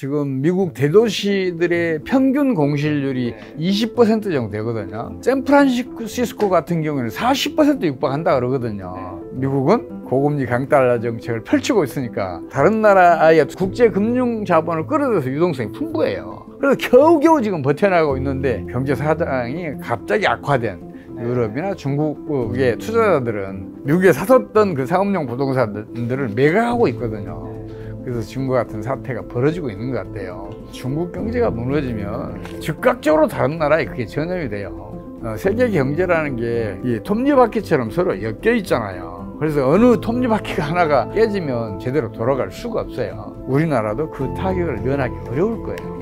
지금 미국 대도시들의 평균 공실률이 20% 정도 되거든요. 샌프란시스코 같은 경우에는 40% 육박한다 그러거든요. 네. 미국은 고금리 강달러 정책을 펼치고 있으니까 다른 나라 의 국제 금융 자본을 끌어들여서 유동성이 풍부해요. 그래서 겨우겨우 지금 버텨나가고 있는데 경제 사장이 갑자기 악화된 네. 유럽이나 중국의 투자자들은 미국에 사뒀던 그 상업용 부동산들을 매각하고 있거든요. 그래서 중국 같은 사태가 벌어지고 있는 것 같아요. 중국 경제가 무너지면 즉각적으로 다른 나라에 그게 전염이 돼요. 어, 세계 경제라는 게 이 톱니바퀴처럼 서로 엮여 있잖아요. 그래서 어느 톱니바퀴가 하나가 깨지면 제대로 돌아갈 수가 없어요. 우리나라도 그 타격을 면하기 어려울 거예요.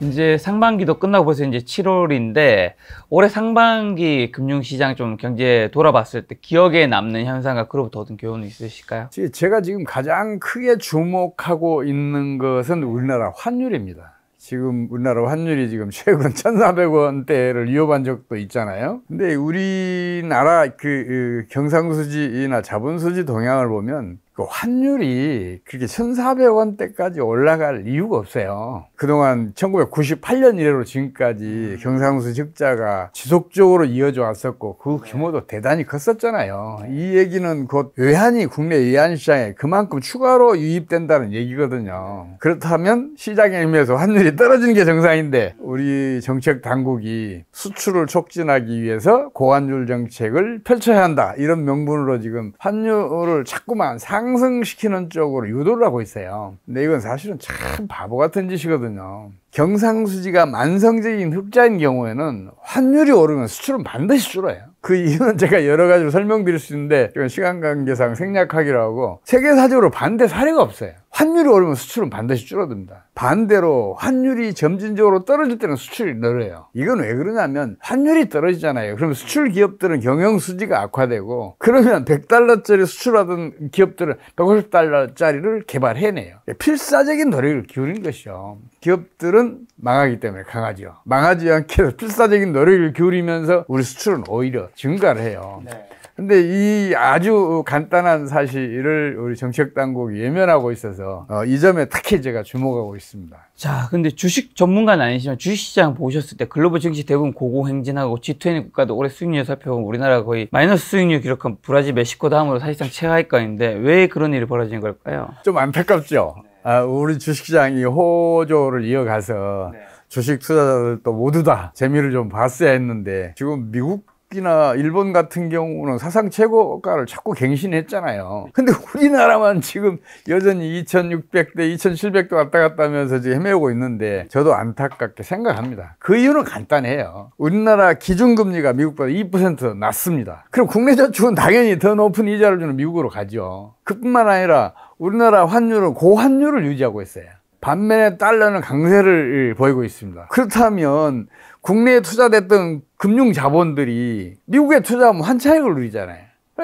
이제 상반기도 끝나고 벌써 이제 7월인데 올해 상반기 금융시장 좀 경제 돌아봤을 때 기억에 남는 현상과 그로부터 얻은 교훈이 있으실까요? 제가 지금 가장 크게 주목하고 있는 것은 우리나라 환율입니다. 지금 우리나라 환율이 지금 최근 1,400원대를 위협한 적도 있잖아요. 근데 우리나라 그, 그 경상수지나 자본수지 동향을 보면 그 환율이 그렇게 1,400원대까지 올라갈 이유가 없어요. 그동안 1998년 이래로 지금까지 음. 경상수 적자가 지속적으로 이어져 왔었고 그 네. 규모도 대단히 컸었잖아요. 이 얘기는 곧 외환이 국내 외환 시장에 그만큼 추가로 유입된다는 얘기거든요. 네. 그렇다면 시장의 의미에서 환율이 떨어지는 게 정상인데 우리 정책 당국이 수출을 촉진하기 위해서 고환율 정책을 펼쳐야 한다 이런 명분으로 지금 환율을 자꾸만 상 상승시키는 쪽으로 유도를 하고 있어요. 근데 이건 사실은 참 바보 같은 짓이거든요. 경상수지가 만성적인 흑자인 경우에는 환율이 오르면 수출은 반드시 줄어요. 그 이유는 제가 여러 가지로 설명드릴 수 있는데 이건 시간 관계상 생략하기로 하고 세계사적으로 반대 사례가 없어요. 환율이 오르면 수출은 반드시 줄어듭니다. 반대로 환율이 점진적으로 떨어질 때는 수출이 늘어요. 이건 왜 그러냐면 환율이 떨어지잖아요. 그럼 수출 기업들은 경영 수지가 악화되고 그러면 100달러짜리 수출하던 기업들은 150달러짜리를 개발해내요. 필사적인 노력을 기울인 것이죠. 기업들은 망하기 때문에 강하죠. 망하지 않게 필사적인 노력을 기울이면서 우리 수출은 오히려 증가를 해요. 네. 근데 이 아주 간단한 사실을 우리 정책 당국이 예면하고 있어서 어, 이 점에 특히 제가 주목하고 있습니다. 자, 근데 주식 전문가는 아니지만 주식시장 보셨을 때 글로벌 증시 대부분 고공행진하고 G20 국가도 올해 수익률 살펴보면 우리나라 거의 마이너스 수익률 기록한 브라질, 멕시코 다음으로 사실상 최하위권인데 왜 그런 일이 벌어진 걸까요? 좀 안타깝죠. 네. 아, 우리 주식시장이 호조를 이어가서 네. 주식 투자자들도 모두 다 재미를 좀 봤어야 했는데 지금 미국 미국이나 일본 같은 경우는 사상 최고가를 자꾸 갱신했잖아요. 근데 우리나라만 지금 여전히 2600대, 2700대 왔다 갔다 하면서 지금 헤매고 있는데 저도 안타깝게 생각합니다. 그 이유는 간단해요. 우리나라 기준금리가 미국보다 2% 낮습니다. 그럼 국내 저축은 당연히 더 높은 이자를 주는 미국으로 가죠. 그뿐만 아니라 우리나라 환율은 고환율을 유지하고 있어요. 반면에 달러는 강세를 보이고 있습니다. 그렇다면 국내에 투자됐던 금융 자본들이 미국에 투자하면 환차익을 누리잖아요.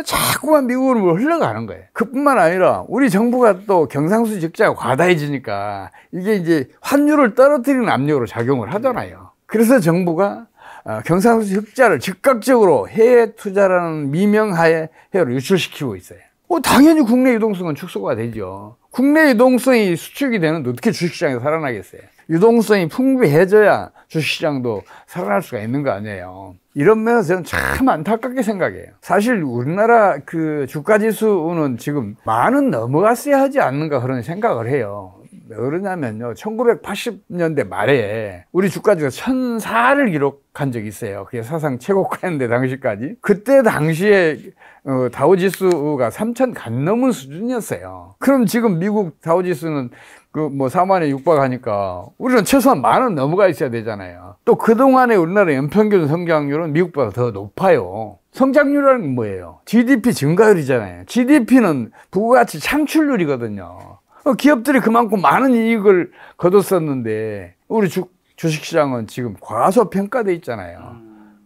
자꾸만 미국으로 흘러가는 거예요. 그뿐만 아니라 우리 정부가 또 경상수 적자가 과다해지니까 이게 이제 환율을 떨어뜨리는 압력으로 작용을 하잖아요. 그래서 정부가 어, 경상수 적자를 즉각적으로 해외 투자라는 미명하에 해외로 유출시키고 있어요. 어, 당연히 국내 유동성은 축소가 되죠. 국내 유동성이 수축이 되는데 어떻게 주식시장이 살아나겠어요? 유동성이 풍부해져야 주시장도 살아날 수가 있는 거 아니에요. 이런 면에서 참 안타깝게 생각해요. 사실 우리나라 그 주가지수는 지금 만은 넘어갔어야 하지 않는가 그런 생각을 해요. 왜그러냐면요 1980년대 말에 우리 주가지가 1004를 기록한 적이 있어요. 그게 사상 최고가였는데 당시까지. 그때 당시에 어, 다우지수가 3000 간 넘은 수준이었어요. 그럼 지금 미국 다우지수는 그뭐 4만에 육박하니까 우리는 최소한 만 원 넘어가 있어야 되잖아요. 또그동안에 우리나라 연평균 성장률은 미국보다 더 높아요. 성장률이라는 건 뭐예요? GDP 증가율이잖아요. GDP는 부가가치 창출률이거든요. 어, 기업들이 그만큼 많은 이익을 거뒀었는데 우리 주, 주식시장은 지금 과소평가돼 있잖아요.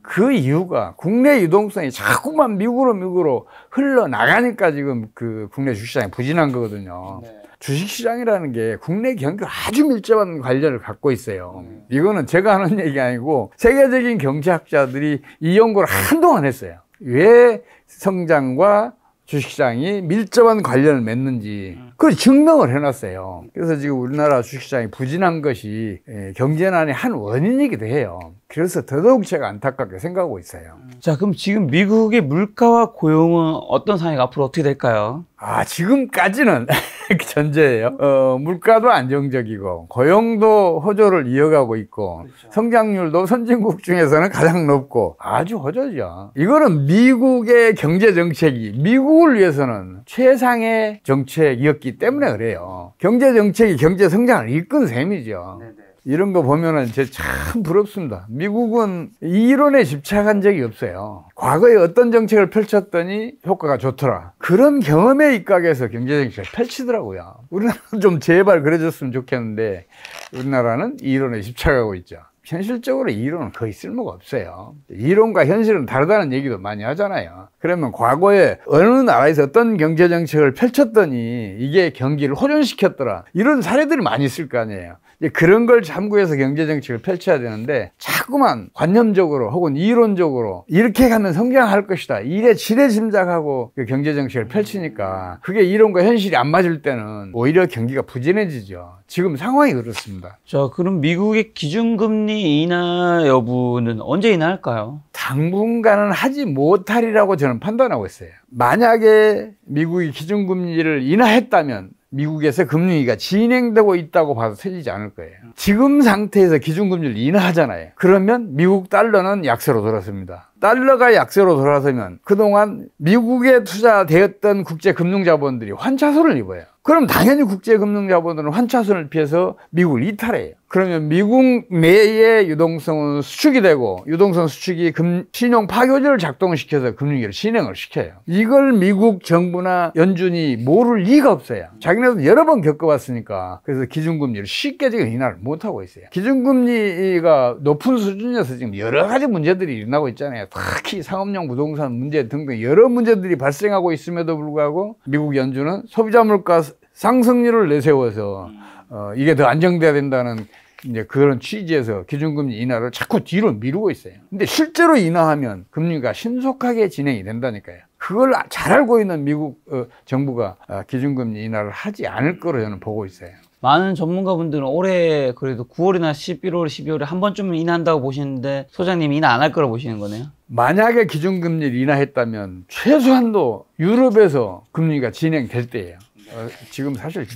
그 이유가 국내 유동성이 자꾸만 미국으로 미국으로 흘러나가니까 지금 그 국내 주식시장이 부진한 거거든요. 네. 주식시장이라는 게 국내 경기와 아주 밀접한 관련을 갖고 있어요. 이거는 제가 하는 얘기 아니고 세계적인 경제학자들이 이 연구를 한동안 했어요. 왜 성장과 주식시장이 밀접한 관련을 맺는지 그걸 증명을 해놨어요. 그래서 지금 우리나라 주식시장이 부진한 것이 예, 경제난의 한 원인이기도 해요. 그래서 더더욱 제가 안타깝게 생각하고 있어요. 음. 자, 그럼 지금 미국의 물가와 고용은 어떤 상황이 앞으로 어떻게 될까요? 아, 지금까지는 그 전제예요. 어, 물가도 안정적이고 고용도 호조를 이어가고 있고 그렇죠. 성장률도 선진국 중에서는 가장 높고 아주 호조죠. 이거는 미국의 경제 정책이 미국을 위해서는 최상의 정책이었기 때문에 그래요. 경제 정책이 경제 성장을 이끈 셈이죠. 네네. 네. 이런 거 보면은 제참 부럽습니다. 미국은 이론에 집착한 적이 없어요. 과거에 어떤 정책을 펼쳤더니 효과가 좋더라. 그런 경험에 입각해서 경제정책을 펼치더라고요. 우리나라는 좀 제발 그래줬으면 좋겠는데 우리나라는 이론에 집착하고 있죠. 현실적으로 이론은 거의 쓸모가 없어요. 이론과 현실은 다르다는 얘기도 많이 하잖아요. 그러면 과거에 어느 나라에서 어떤 경제정책을 펼쳤더니 이게 경기를 호전시켰더라. 이런 사례들이 많이 있을 거 아니에요. 그런 걸 잠구해서 경제정책을 펼쳐야 되는데 자꾸만 관념적으로 혹은 이론적으로 이렇게 가면 성장할 것이다. 이래 지레짐작하고 그 경제정책을 펼치니까 그게 이론과 현실이 안 맞을 때는 오히려 경기가 부진해지죠. 지금 상황이 그렇습니다. 자, 그럼 미국의 기준금리 인하 여부는 언제 인하할까요? 당분간은 하지 못하리라고 저는 판단하고 있어요. 만약에 미국이 기준금리를 인하했다면 미국에서 금융위가 진행되고 있다고 봐도 틀리지 않을 거예요. 지금 상태에서 기준금리를 인하하잖아요. 그러면 미국 달러는 약세로 돌아섭니다 달러가 약세로 돌아서면 그동안 미국에 투자되었던 국제금융자본들이 환차손을 입어요. 그럼 당연히 국제금융자본들은 환차손을 피해서 미국을 이탈해요. 그러면 미국 내의 유동성은 수축이 되고 유동성 수축이 금, 신용 파괴제를 작동시켜서 금융위기를 진행을 시켜요. 이걸 미국 정부나 연준이 모를 리가 없어요. 자기네도 여러 번 겪어봤으니까 그래서 기준금리를 쉽게 지금 인하를 못하고 있어요. 기준금리가 높은 수준이어서 지금 여러 가지 문제들이 일어나고 있잖아요. 특히 상업용 부동산 문제 등등 여러 문제들이 발생하고 있음에도 불구하고 미국 연준은 소비자 물가 상승률을 내세워서 어, 이게 더 안정돼야 된다는 이제 그런 취지에서 기준금리 인하를 자꾸 뒤로 미루고 있어요. 근데 실제로 인하하면 금리가 신속하게 진행이 된다니까요. 그걸 잘 알고 있는 미국 어, 정부가 어, 기준금리 인하를 하지 않을 거로 저는 보고 있어요. 많은 전문가분들은 올해 그래도 9월이나 11월, 12월에 한 번쯤은 인하한다고 보시는데 소장님이 인하 안 할 거라 고 보시는 거네요. 만약에 기준금리를 인하했다면 최소한도 유럽에서 금리가 진행될 때예요. 어, 지금 사실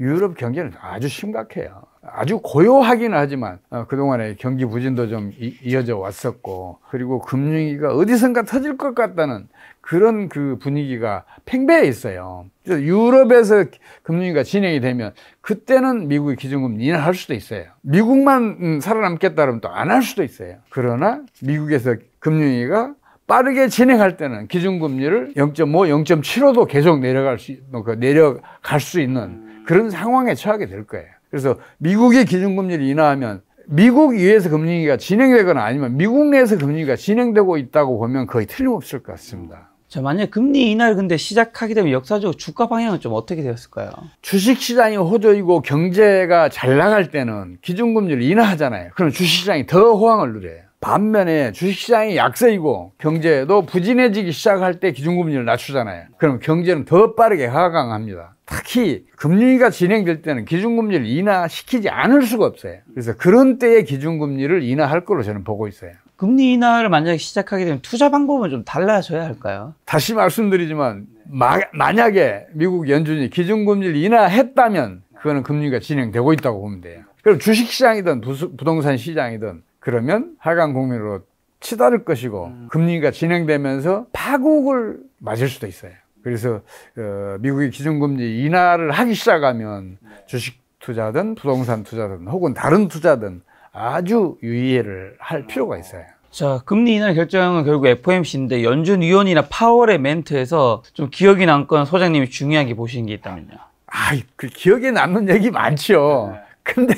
유럽 경제는 아주 심각해요. 아주 고요하긴 하지만 어, 그동안에 경기 부진도 좀 이, 어져 왔었고 그리고 금융위기가 어디선가 터질 것 같다는 그런 그 분위기가 팽배해 있어요. 유럽에서 금융위기가 진행이 되면 그때는 미국의 기준금리 인하할 수도 있어요. 미국만 음, 살아남겠다 그러면 또 안 할 수도 있어요. 그러나 미국에서 금융위기가 빠르게 진행할 때는 기준금리를 0.5, 0.75도 계속 내려갈 수, 그 내려갈 수 있는 그런 상황에 처하게 될 거예요. 그래서 미국의 기준금리를 인하하면 미국 이외에서 금융위기가 진행되거나 아니면 미국 내에서 금융위기가 진행되고 있다고 보면 거의 틀림없을 것 같습니다. 자, 만약 금리 인하를 근데 시작하게 되면 역사적으로 주가 방향은 좀 어떻게 되었을까요? 주식시장이 호조이고 경제가 잘 나갈 때는 기준금리를 인하하잖아요. 그럼 주식시장이 더 호황을 누려요. 반면에 주식시장이 약세이고 경제도 부진해지기 시작할 때 기준금리를 낮추잖아요. 그럼 경제는 더 빠르게 하강합니다. 특히 금리가 진행될 때는 기준금리를 인하시키지 않을 수가 없어요. 그래서 그런 때에 기준금리를 인하할 걸로 저는 보고 있어요. 금리 인하를 만약에 시작하게 되면 투자 방법은 좀 달라져야 할까요? 다시 말씀드리지만 마, 만약에 미국 연준이 기준금리를 인하했다면 그거는 금리가 진행되고 있다고 보면 돼요. 그럼 주식시장이든 부동산 시장이든 그러면 하강 국민으로 치달을 것이고 음. 금리가 진행되면서 파국을 맞을 수도 있어요. 그래서 어, 미국의 기준금리 인하를 하기 시작하면 네. 주식 투자든 부동산 투자든 혹은 다른 투자든 아주 유의를 할 아. 필요가 있어요. 자, 금리 인하 결정은 결국 FOMC인데 연준 위원이나 파월의 멘트에서 좀 기억이 남건 소장님이 중요하게 보신 게 있다면요. 아, 그 기억에 남는 얘기 많죠. 네. 근데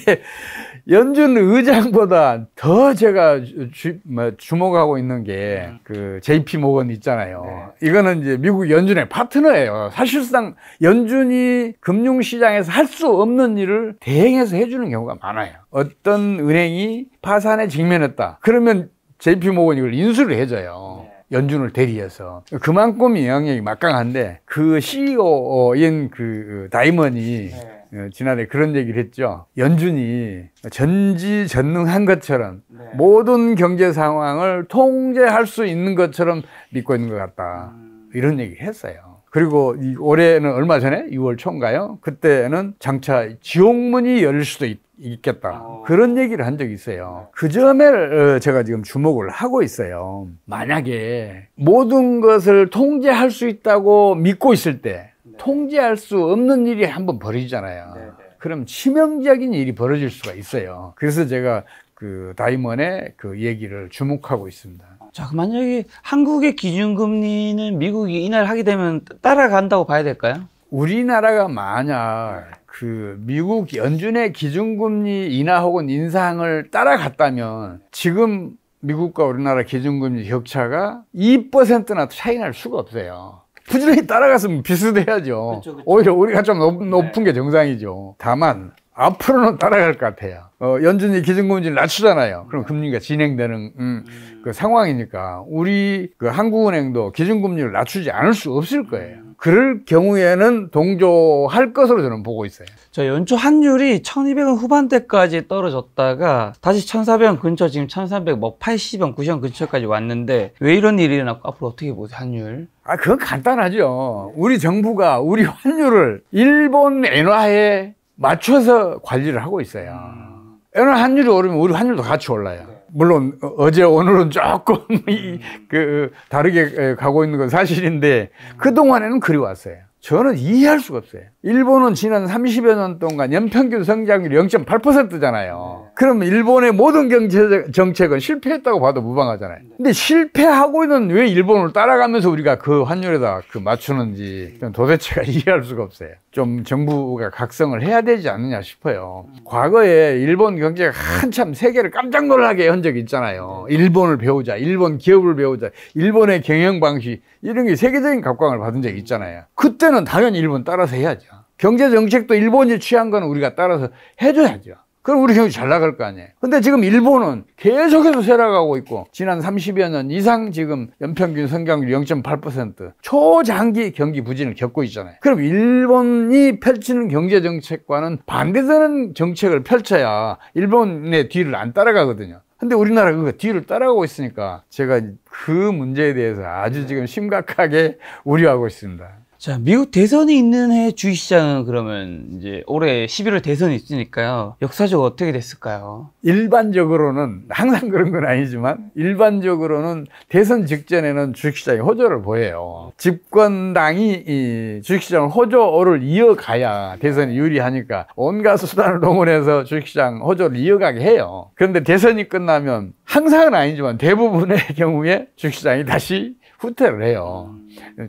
연준 의장보다 더 제가 주, 뭐, 주목하고 있는 게그 음. JP 모건 있잖아요. 네. 이거는 이제 미국 연준의 파트너예요. 사실상 연준이 금융시장에서 할 수 없는 일을 대행해서 해주는 경우가 많아요. 어떤 은행이 파산에 직면했다. 그러면 JP 모건 이걸 인수를 해줘요. 네. 연준을 대리해서 그만큼 영향력이 막강한데 그 CEO인 그 다이먼이 네. 예, 지난해 그런 얘기를 했죠. 연준이 전지전능한 것처럼 네. 모든 경제 상황을 통제할 수 있는 것처럼 믿고 있는 것 같다. 음. 이런 얘기 했어요. 그리고 이 올해는 얼마 전에 6월 초인가요? 그때는 장차 지옥문이 열릴 수도 있, 겠다 어... 그런 얘기를 한 적이 있어요. 네. 그 점에 어, 제가 지금 주목을 하고 있어요. 만약에 모든 것을 통제할 수 있다고 믿고 있을 때 통제할 수 없는 일이 한 번 벌어지잖아요. 네네. 네. 그럼 치명적인 일이 벌어질 수가 있어요. 그래서 제가 그 다이먼의 그 얘기를 주목하고 있습니다. 자, 만약에 한국의 기준금리는 미국이 인하하게 되면 따라간다고 봐야 될까요? 우리나라가 만약 그 미국 연준의 기준금리 인하 혹은 인상을 따라갔다면 지금 미국과 우리나라 기준금리 격차가 2%나 차이 날 수가 없어요. 부지런히 따라갔으면 비슷해야죠. 그쵸, 그쵸. 오히려 우리가 좀 높, 네. 은게 정상이죠. 다만 앞으로는 따라갈 것 같아요. 어, 연준이 기준금리를 낮추잖아요. 그럼 금리가 진행되는 음, 음. 그 상황이니까 우리 그 한국은행도 기준금리를 낮추지 않을 수 없을 거예요. 그럴 경우에는 동조할 것으로 저는 보고 있어요. 저 연초 환율이 1200원 후반대까지 떨어졌다가 다시 1400원 근처 지금 1 3 0뭐 80원, 90원 근처까지 왔는데 왜 이런 일이 일어났고 앞으로 어떻게 보세요, 환율? 아, 그건 간단하죠. 우리 정부가 우리 환율을 일본 엔화에 맞춰서 관리를 하고 있어요. 음. 엔화 환율이 오르면 우리 환율도 같이 올라요. 네. 물론 어제 오늘은 조금 그 다르게 가고 있는 건 사실인데 그 동안에는 그리 왔어요. 저는 이해할 수가 없어요. 일본은 지난 30여 년 동안 연평균 성장률 0.8%잖아요. 네. 그럼 일본의 모든 경제 정책은 실패했다고 봐도 무방하잖아요. 네. 근데 실패하고 있는 왜 일본을 따라가면서 우리가 그 환율에다 그 맞추는지 도대체가 이해할 수가 없어요. 좀 정부가 각성을 해야 되지 않느냐 싶어요. 과거에 일본 경제가 한참 세계를 깜짝 놀라게 한 적이 있잖아요. 네. 일본을 배우자, 일본 기업을 배우자, 일본의 경영 방식 이런 게 세계적인 각광을 받은 적이 있잖아요. 그때 경제는 당연히 일본 따라서 해야죠. 경제 정책도 일본이 취한 거는 우리가 따라서 해줘야죠. 그럼 우리 경제 잘 나갈 거 아니에요. 근데 지금 일본은 계속해서 세락하고 있고 지난 30여 년 이상 지금 연평균 성장률 0.8% 초장기 경기 부진을 겪고 있잖아요. 그럼 일본이 펼치는 경제 정책과는 반대되는 정책을 펼쳐야 일본의 뒤를 안 따라가거든요. 근데 우리나라 그거 뒤를 따라가고 있으니까 제가 그 문제에 대해서 아주 지금 심각하게 우려하고 있습니다. 자, 미국 대선이 있는 해 주식시장은 그러면 이제 올해 11월 대선이 있으니까요. 역사적으로 어떻게 됐을까요? 일반적으로는 항상 그런 건 아니지만 일반적으로는 대선 직전에는 주식시장이 호조를 보여요. 집권당이 이 주식시장 호조를 이어가야 대선이 유리하니까 온갖 수단을 동원해서 주식시장 호조를 이어가게 해요. 그런데 대선이 끝나면 항상은 아니지만 대부분의 경우에 주식시장이 다시 후퇴를 해요.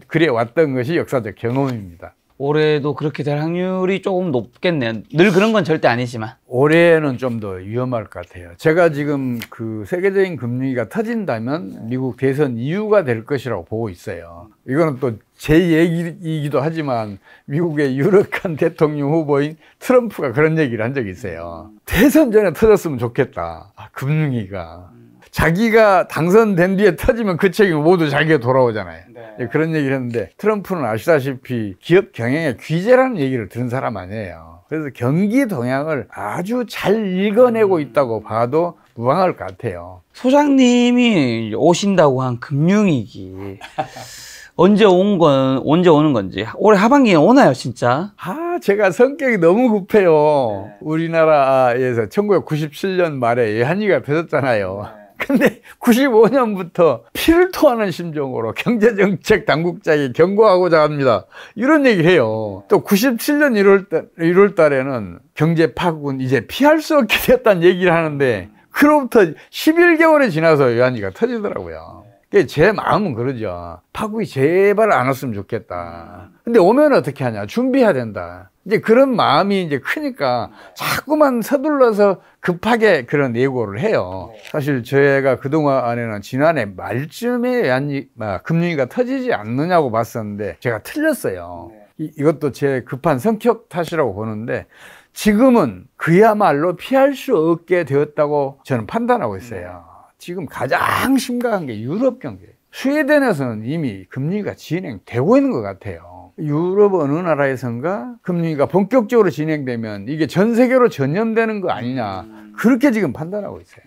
그래 왔던 것이 역사적 경험입니다. 올해도 그렇게 될 확률이 조금 높겠네요. 늘 그런 건 절대 아니지만. 올해는 좀 더 위험할 것 같아요. 제가 지금 그 세계적인 금융위가 터진다면 미국 대선 이유가 될 것이라고 보고 있어요. 이거는 또 제 얘기이기도 하지만 미국의 유력한 대통령 후보인 트럼프가 그런 얘기를 한 적이 있어요. 대선 전에 터졌으면 좋겠다. 아, 금융위가. 자기가 당선된 뒤에 터지면 그 책임 모두 자기가 돌아오잖아요. 네. 예, 그런 얘기를 했는데 트럼프는 아시다시피 기업 경영의 귀재라는 얘기를 들은 사람 아니에요. 그래서 경기 동향을 아주 잘 읽어내고 음. 있다고 봐도 무방할 것 같아요. 소장님이 오신다고 한 금융위기. 언제 온 건, 언제 오는 건지. 올해 하반기에 오나요, 진짜? 아, 제가 성격이 너무 급해요. 네. 우리나라에서 1997년 말에 예한이가 펴졌잖아요. 네. 근데 95년부터 피를 토하는 심정으로 경제정책 당국자에게 경고하고자 합니다. 이런 얘기를 해요. 또 97년 1월, 1월 달에는 경제 파국은 이제 피할 수 없게 되었다는 얘기를 하는데 그로부터 11개월이 지나서 요한이가 터지더라고요. 제 마음은 그러죠. 파국이 제발 안 왔으면 좋겠다. 근데 오면 어떻게 하냐. 준비해야 된다. 이제 그런 마음이 이제 크니까 자꾸만 서둘러서 급하게 그런 예고를 해요. 사실 제가 그동안에는 지난해 말쯤에 얀이, 아, 금융위가 터지지 않느냐고 봤었는데 제가 틀렸어요. 이, 이것도 제 급한 성격 탓이라고 보는데 지금은 그야말로 피할 수 없게 되었다고 저는 판단하고 있어요. 지금 가장 심각한 게 유럽 경제. 스웨덴에서는 이미 금리가 진행되고 있는 것 같아요. 유럽 어느 나라에선가 금리가 본격적으로 진행되면 이게 전 세계로 전염되는 거 아니냐. 그렇게 지금 판단하고 있어요.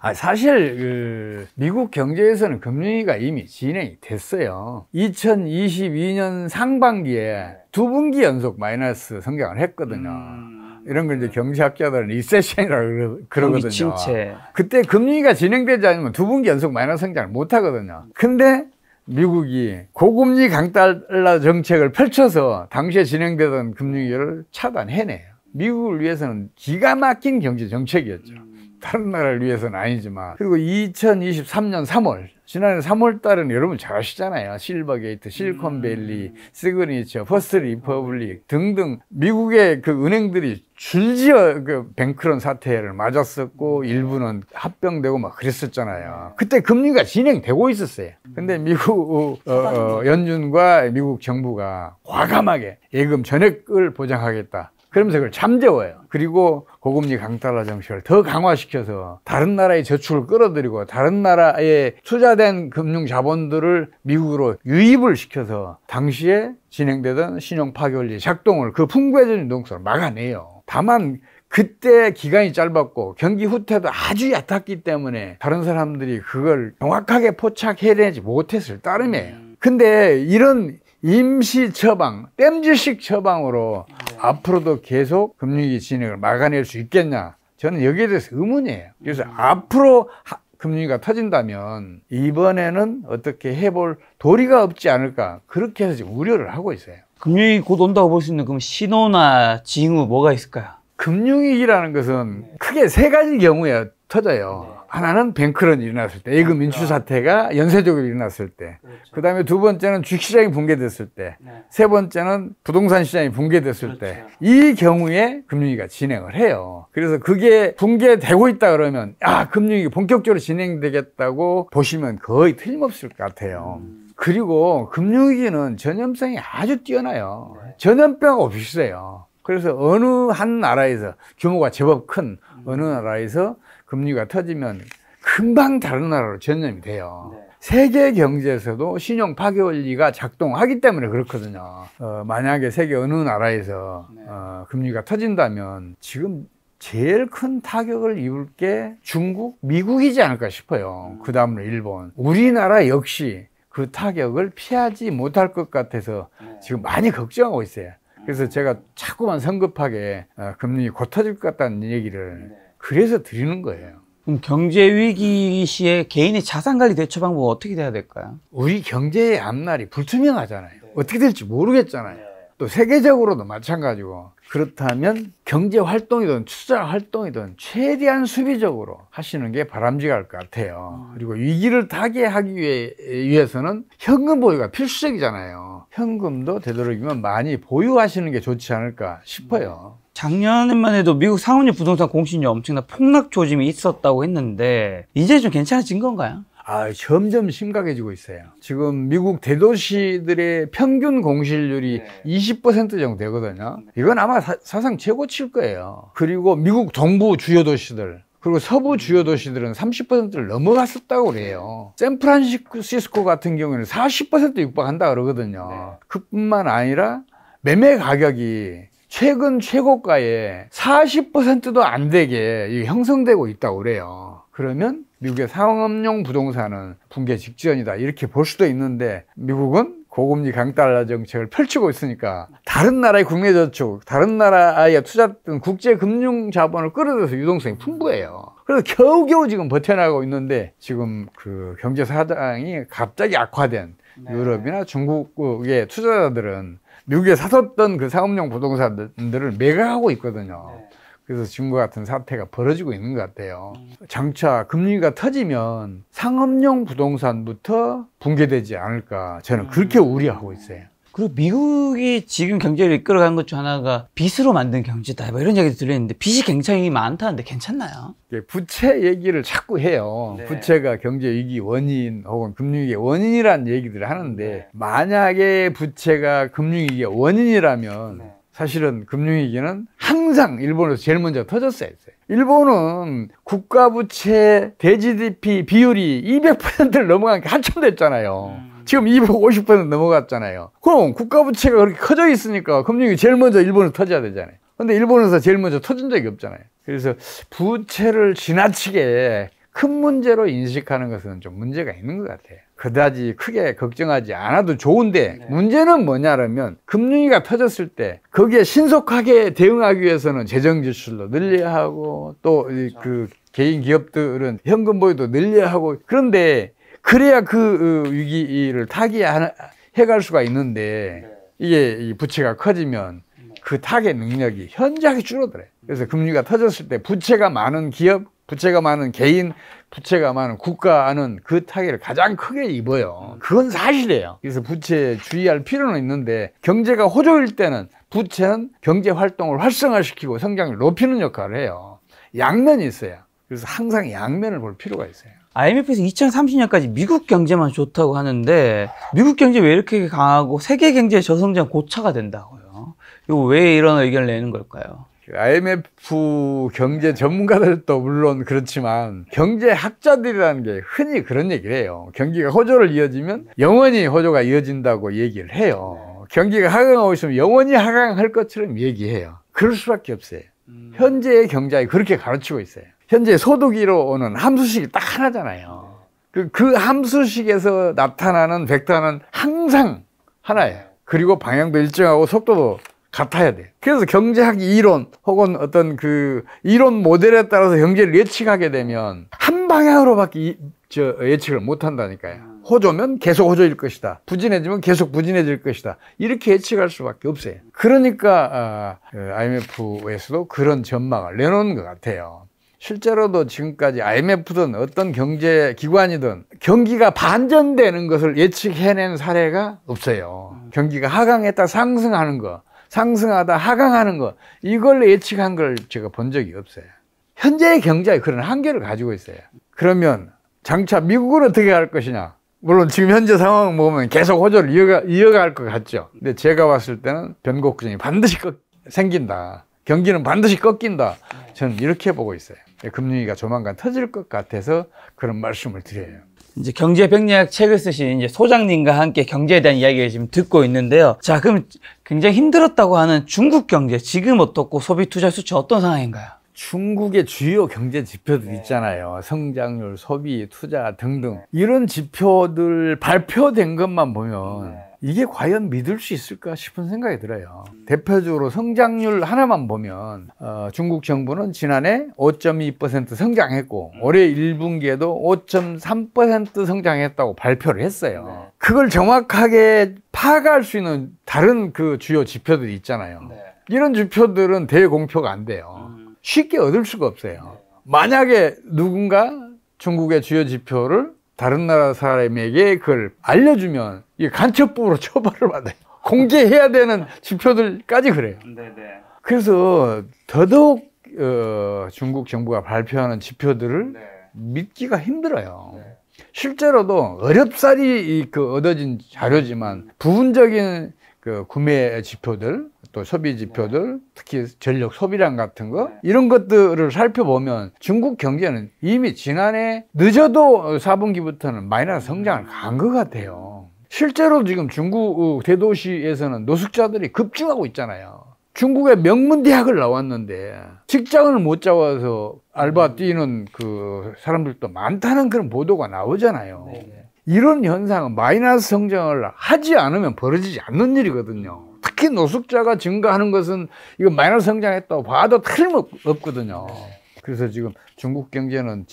아, 사실 그 미국 경제에서는 금융위가 이미 진행이 됐어요. 2022년 상반기에 두 분기 연속 마이너스 성장을 했거든요. 음. 이런 걸 이제 경제학자들은 리세션이라고 그러거든요. 침체. 어, 그때 금리가 진행되지 않으면 두 분기 연속 마이너 성장을 못 하거든요. 근데 미국이 고금리 강달러 정책을 펼쳐서 당시에 진행되던 금융위를 차단해내요. 미국을 위해서는 기가 막힌 경제 정책이었죠. 다른 나라를 위해서는 아니지만. 그리고 2023년 3월 지난해 3월 달은 여러분 잘 아시잖아요. 실버게이트, 실리콘밸리, 음. 시그니처, 퍼스트 리퍼블릭 등등 미국의 그 은행들이 줄지어 그 뱅크런 사태를 맞았었고 음. 일부는 합병되고 막 그랬었잖아요. 그때 금리가 진행되고 있었어요. 음. 근데 미국 어, 어, 연준과 미국 정부가 과감하게 예금 전액을 보장하겠다. 그러면서 그걸 잠재워요. 그리고 고금리 강달러 정책을 더 강화시켜서 다른 나라의 저축을 끌어들이고 다른 나라의 투자된 금융 자본들을 미국으로 유입을 시켜서 당시에 진행되던 신용 파괴 원리 작동을 그 풍부해진 유동성을 막아내요. 다만 그때 기간이 짧았고 경기 후퇴도 아주 얕았기 때문에 다른 사람들이 그걸 정확하게 포착해내지 못했을 따름이에요. 음. 근데 이런 임시 처방, 땜질식 처방으로 네. 앞으로도 계속 금융위기 진행을 막아낼 수 있겠냐. 저는 여기에 대해서 의문이에요. 그래서 음. 앞으로 하, 금융위가 터진다면 이번에는 어떻게 해볼 도리가 없지 않을까. 그렇게 해서 지금 우려를 하고 있어요. 금융위기 곧 온다고 볼 수 있는 그럼 신호나 징후 뭐가 있을까요? 금융위기라는 것은 네. 크게 세 가지 경우에 터져요. 네. 하나는 뱅크런이 일어났을 때, 예금 인출 사태가 연쇄적으로 일어났을 때, 그렇죠. 그 다음에 두 번째는 주식시장이 붕괴됐을 때, 네. 세 번째는 부동산 시장이 붕괴됐을 그렇죠. 때이 경우에 금융위가 진행을 해요. 그래서 그게 붕괴되고 있다 그러면 아 금융위기 본격적으로 진행되겠다고 보시면 거의 틀림없을 것 같아요. 음. 그리고 금융위기는 전염성이 아주 뛰어나요. 네. 전염병 없으세요. 그래서 어느 한 나라에서 규모가 제법 큰 음. 어느 나라에서 금리가 터지면 금방 다른 나라로 전염이 돼요. 네. 세계 경제에서도 신용 파괴 원리가 작동하기 때문에 그렇거든요. 어, 만약에 세계 어느 나라에서 네. 어, 금리가 터진다면 지금 제일 큰 타격을 입을 게 중국, 미국이지 않을까 싶어요. 음. 그 다음으로 일본. 우리나라 역시 그 타격을 피하지 못할 것 같아서 네. 지금 많이 걱정하고 있어요. 그래서 아. 제가 자꾸만 성급하게 어, 금리 곧 터질 것 같다는 얘기를 네. 그래서 드리는 거예요. 그럼 경제 위기 시에 개인의 자산 관리 대처 방법 어떻게 돼야 될까요? 우리 경제의 앞날이 불투명하잖아요. 어떻게 될지 모르겠잖아요. 네. 또 세계적으로도 마찬가지고 그렇다면 경제 활동이든 투자 활동이든 최대한 수비적으로 하시는 게 바람직할 것 같아요. 음. 그리고 위기를 타개하기 위해, 서는 현금 보유가 필수적이잖아요. 현금도 되도록이면 많이 보유하시는 게 좋지 않을까 싶어요. 작년만 해도 미국 상업용 부동산 공신료 엄청나 폭락 조짐이 있었다고 했는데 이제 좀 괜찮아진 건가요? 아, 점점 심각해지고 있어요. 지금 미국 대도시들의 평균 공실률이 네. 20% 정도 되거든요. 네. 이건 아마 사, 사상 최고치일 거예요. 그리고 미국 동부 주요 도시들 그리고 서부 음. 주요 도시들은 30%를 넘어갔었다고 그래요. 샌프란시스코 같은 경우에는 40% 육박한다 그러거든요. 네. 그뿐만 아니라 매매 가격이 최근 최고가에 40%도 안 되게 형성되고 있다고 그래요. 그러면 미국의 상업용 부동산은 붕괴 직전이다 이렇게 볼 수도 있는데 미국은 고금리 강달러 정책을 펼치고 있으니까 다른 나라의 국내 저축, 다른 나라의 투자 등 국제 금융 자본을 끌어들여서 유동성이 풍부해요. 그래서 겨우겨우 지금 버텨나가고 있는데 지금 그 경제 사장이 갑자기 악화된 네. 유럽이나 중국의 투자자들은 미국에 사섰던 그 상업용 부동산들을 매각하고 있거든요. 네. 그래서 지금과 같은 사태가 벌어지고 있는 것 같아요. 음. 장차 금리가 터지면 상업용 부동산부터 붕괴되지 않을까 저는 그렇게 음. 우려하고 있어요. 그리고 미국이 지금 경제를 이끌어간것 중 하나가 빚으로 만든 경제다. 뭐 이런 얘기도 들렸는데 빚이 굉장히 많다는데 괜찮나요? 부채 얘기를 자꾸 해요. 네. 부채가 경제 위기 원인 혹은 금융 위기 원인이라는 얘기들을 하는데 네. 만약에 부채가 금융 위기의 원인이라면 네. 사실은 금융위기는 항상 일본에서 제일 먼저 터졌어요. 일본은 국가부채 대지 d 피 비율이 200%를 넘어간게 한참 됐잖아요. 음. 지금 250% 넘어갔잖아요. 그럼 국가부채가 그렇게 커져 있으니까 금융이 제일 먼저 일본을 터져야 되잖아요. 근데 일본에서 제일 먼저 터진 적이 없잖아요. 그래서 부채를 지나치게 큰 문제로 인식하는 것은 좀 문제가 있는 것 같아요. 그다지 크게 걱정하지 않아도 좋은데 네. 문제는 뭐냐면 금융위가 터졌을 때 거기에 신속하게 대응하기 위해서는 재정 지출도 늘려야 하고 또그 그렇죠. 그 개인 기업들은 현금 보유도 늘려야 하고 그런데 그래야 그 어, 위기를 타개해갈 수가 있는데 네. 이게 부채가 커지면 네. 그 타개 능력이 현저하게 줄어들어요. 그래서 금리가 터졌을 때 부채가 많은 기업, 부채가 많은 개인, 부채가 많은 국가는 그타개를 가장 크게 입어요. 음. 그건 사실이에요. 그래서 부채에 주의할 필요는 있는데 경제가 호조일 때는 부채는 경제 활동을 활성화시키고 성장을 높이는 역할을 해요. 양면이 있어요. 그래서 항상 양면을 볼 필요가 있어요. IMF에서 2030년까지 미국 경제만 좋다고 하는데 미국 경제 왜 이렇게 강하고 세계 경제 저성장 고차가 된다고요? 이거 왜 이런 의견을 내는 걸까요? IMF 경제 전문가들도 물론 그렇지만 경제학자들이라는 게 흔히 그런 얘기를 해요. 경기가 호조를 이어지면 영원히 호조가 이어진다고 얘기를 해요. 경기가 하강하고 있으면 영원히 하강할 것처럼 얘기해요. 그럴 수밖에 없어요. 음. 현재의 경제학이 그렇게 가르치고 있어요. 현재 소득이로 오는 함수식이 딱 하나잖아요. 그, 그 함수식에서 나타나는 벡터는 항상 하나예요. 그리고 방향도 일정하고 속도도 같아야 돼. 그래서 경제학 이론 혹은 어떤 그 이론 모델에 따라서 경제를 예측하게 되면 한 방향으로밖에 이, 저 예측을 못 한다니까요. 호조면 계속 호조일 것이다. 부진해지면 계속 부진해질 것이다. 이렇게 예측할 수밖에 없어요. 그러니까 아, 어, IMF에서도 그런 전망을 내놓은 것 같아요. 실제로도 지금까지 IMF든 어떤 경제 기관이든 경기가 반전되는 것을 예측해낸 사례가 없어요. 경기가 하강했다 상승하는 거, 상승하다 하강하는 거 이걸 예측한 걸 제가 본 적이 없어요. 현재의 경제에 그런 한계를 가지고 있어요. 그러면 장차 미국은 어떻게 할 것이냐? 물론 지금 현재 상황 을 보면 계속 호조를 이어가, 이어갈 것 같죠. 근데 제가 봤을 때는 변곡 점이 반드시 꺾, 생긴다. 경기는 반드시 꺾인다. 저는 이렇게 보고 있어요. 예, 금융위가 조만간 터질 것 같아서 그런 말씀을 드려요. 이제 경제병리학 책을 쓰신 이제 소장님과 함께 경제에 대한 이야기를 지금 듣고 있는데요. 자, 그럼 굉장히 힘들었다고 하는 중국 경제 지금 어떻고 소비 투자 수치 어떤 상황인가요? 중국의 주요 경제 지표들 네. 있잖아요. 성장률, 소비, 투자 등등 이런 지표들 발표된 것만 보면 네. 이게 과연 믿을 수 있을까 싶은 생각이 들어요. 대표적으로 성장률 하나만 보면 어, 중국 정부는 지난해 5.2% 성장했고 음. 올해 1분기에도 5.3% 성장했다고 발표를 했어요. 네. 그걸 정확하게 파악할 수 있는 다른 그 주요 지표들이 있잖아요. 네. 이런 지표들은 대공표가 안 돼요. 음. 쉽게 얻을 수가 없어요. 네. 만약에 누군가 중국의 주요 지표를 다른 나라 사람에게 그걸 알려주면 이 간첩법으로 처벌을 받아요. 공개해야 되는 지표들까지 그래요. 네네. 네. 그래서 더더욱 어, 중국 정부가 발표하는 지표들을 네. 믿기가 힘들어요. 네. 실제로도 어렵사리 그 얻어진 자료지만 부분적인 그 구매 지표들 또 소비 지표들 네. 특히 전력 소비량 같은 거 네. 이런 것들을 살펴보면 중국 경제는 이미 지난해 늦어도 4분기부터는 마이너스 성장을 음. 간것 같아요. 실제로 지금 중국 어, 대도시에서는 노숙자들이 급증하고 있잖아요. 중국의 명문 대학을 나왔는데 직장을 못 잡아서 알바 음. 뛰는 그 사람들도 많다는 그런 보도가 나오잖아요. 네. 네. 이런 현상은 마이너스 성장을 하지 않으면 벌어지지 않는 일이거든요. 특히 노숙자가 증가하는 것은 이거 마이너스 성장했다고 봐도 틀림없거든요. 그래서 지금 중국 경제는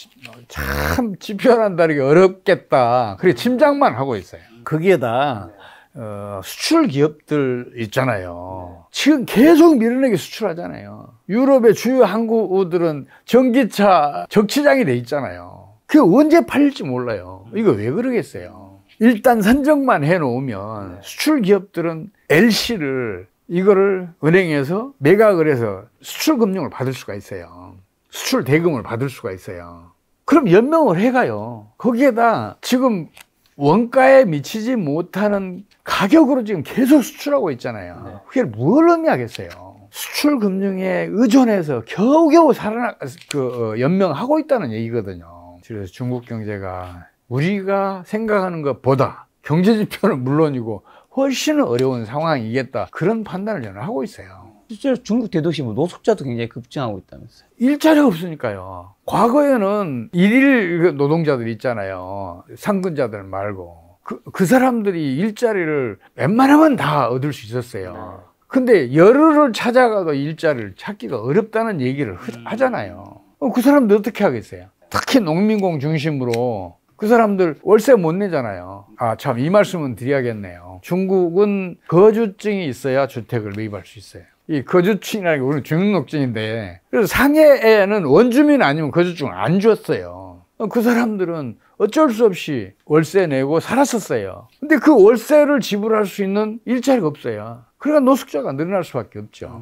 참 지표한다는 게 어렵겠다. 그래 침장만 하고 있어요. 거기에다 어, 수출 기업들 있잖아요. 지금 계속 밀어내기 수출하잖아요. 유럽의 주요 항구들은 전기차 적치장이 돼 있잖아요. 그게 언제 팔릴지 몰라요. 이거 왜 그러겠어요. 일단 선정만 해놓으면 네. 수출 기업들은 LC를 이거를 은행에서 매각을 해서 수출 금융을 받을 수가 있어요. 수출 대금을 받을 수가 있어요. 그럼 연명을 해가요. 거기에다 지금 원가에 미치지 못하는 가격으로 지금 계속 수출하고 있잖아요. 네. 그게 뭘 의미하겠어요. 수출 금융에 의존해서 겨우겨우 살아나 그 어, 연명하고 있다는 얘기거든요. 그래서 중국 경제가 우리가 생각하는 것보다 경제 지표는 물론이고 훨씬 어려운 상황이겠다 그런 판단을 저는 하고 있어요 실제로 중국 대도시 뭐 노숙자도 굉장히 급증하고 있다면서요 일자리 가 없으니까요 과거에는 일일 노동자들 있잖아요 상근자들 말고 그, 그 사람들이 일자리를 웬만하면 다 얻을 수 있었어요 네. 근데 열흘을 찾아가도 일자리를 찾기가 어렵다는 얘기를 하잖아요 어, 그 사람들 어떻게 하겠어요 특히 농민공 중심으로 그 사람들 월세 못 내잖아요. 아, 참, 이 말씀은 드려야겠네요. 중국은 거주증이 있어야 주택을 매입할 수 있어요. 이 거주증이라는 게 우리는 주민등록증인데, 그래서 상해에는 원주민 아니면 거주증 안 줬어요. 그 사람들은 어쩔 수 없이 월세 내고 살았었어요. 근데 그 월세를 지불할 수 있는 일자리가 없어요. 그러니까 노숙자가 늘어날 수밖에 없죠.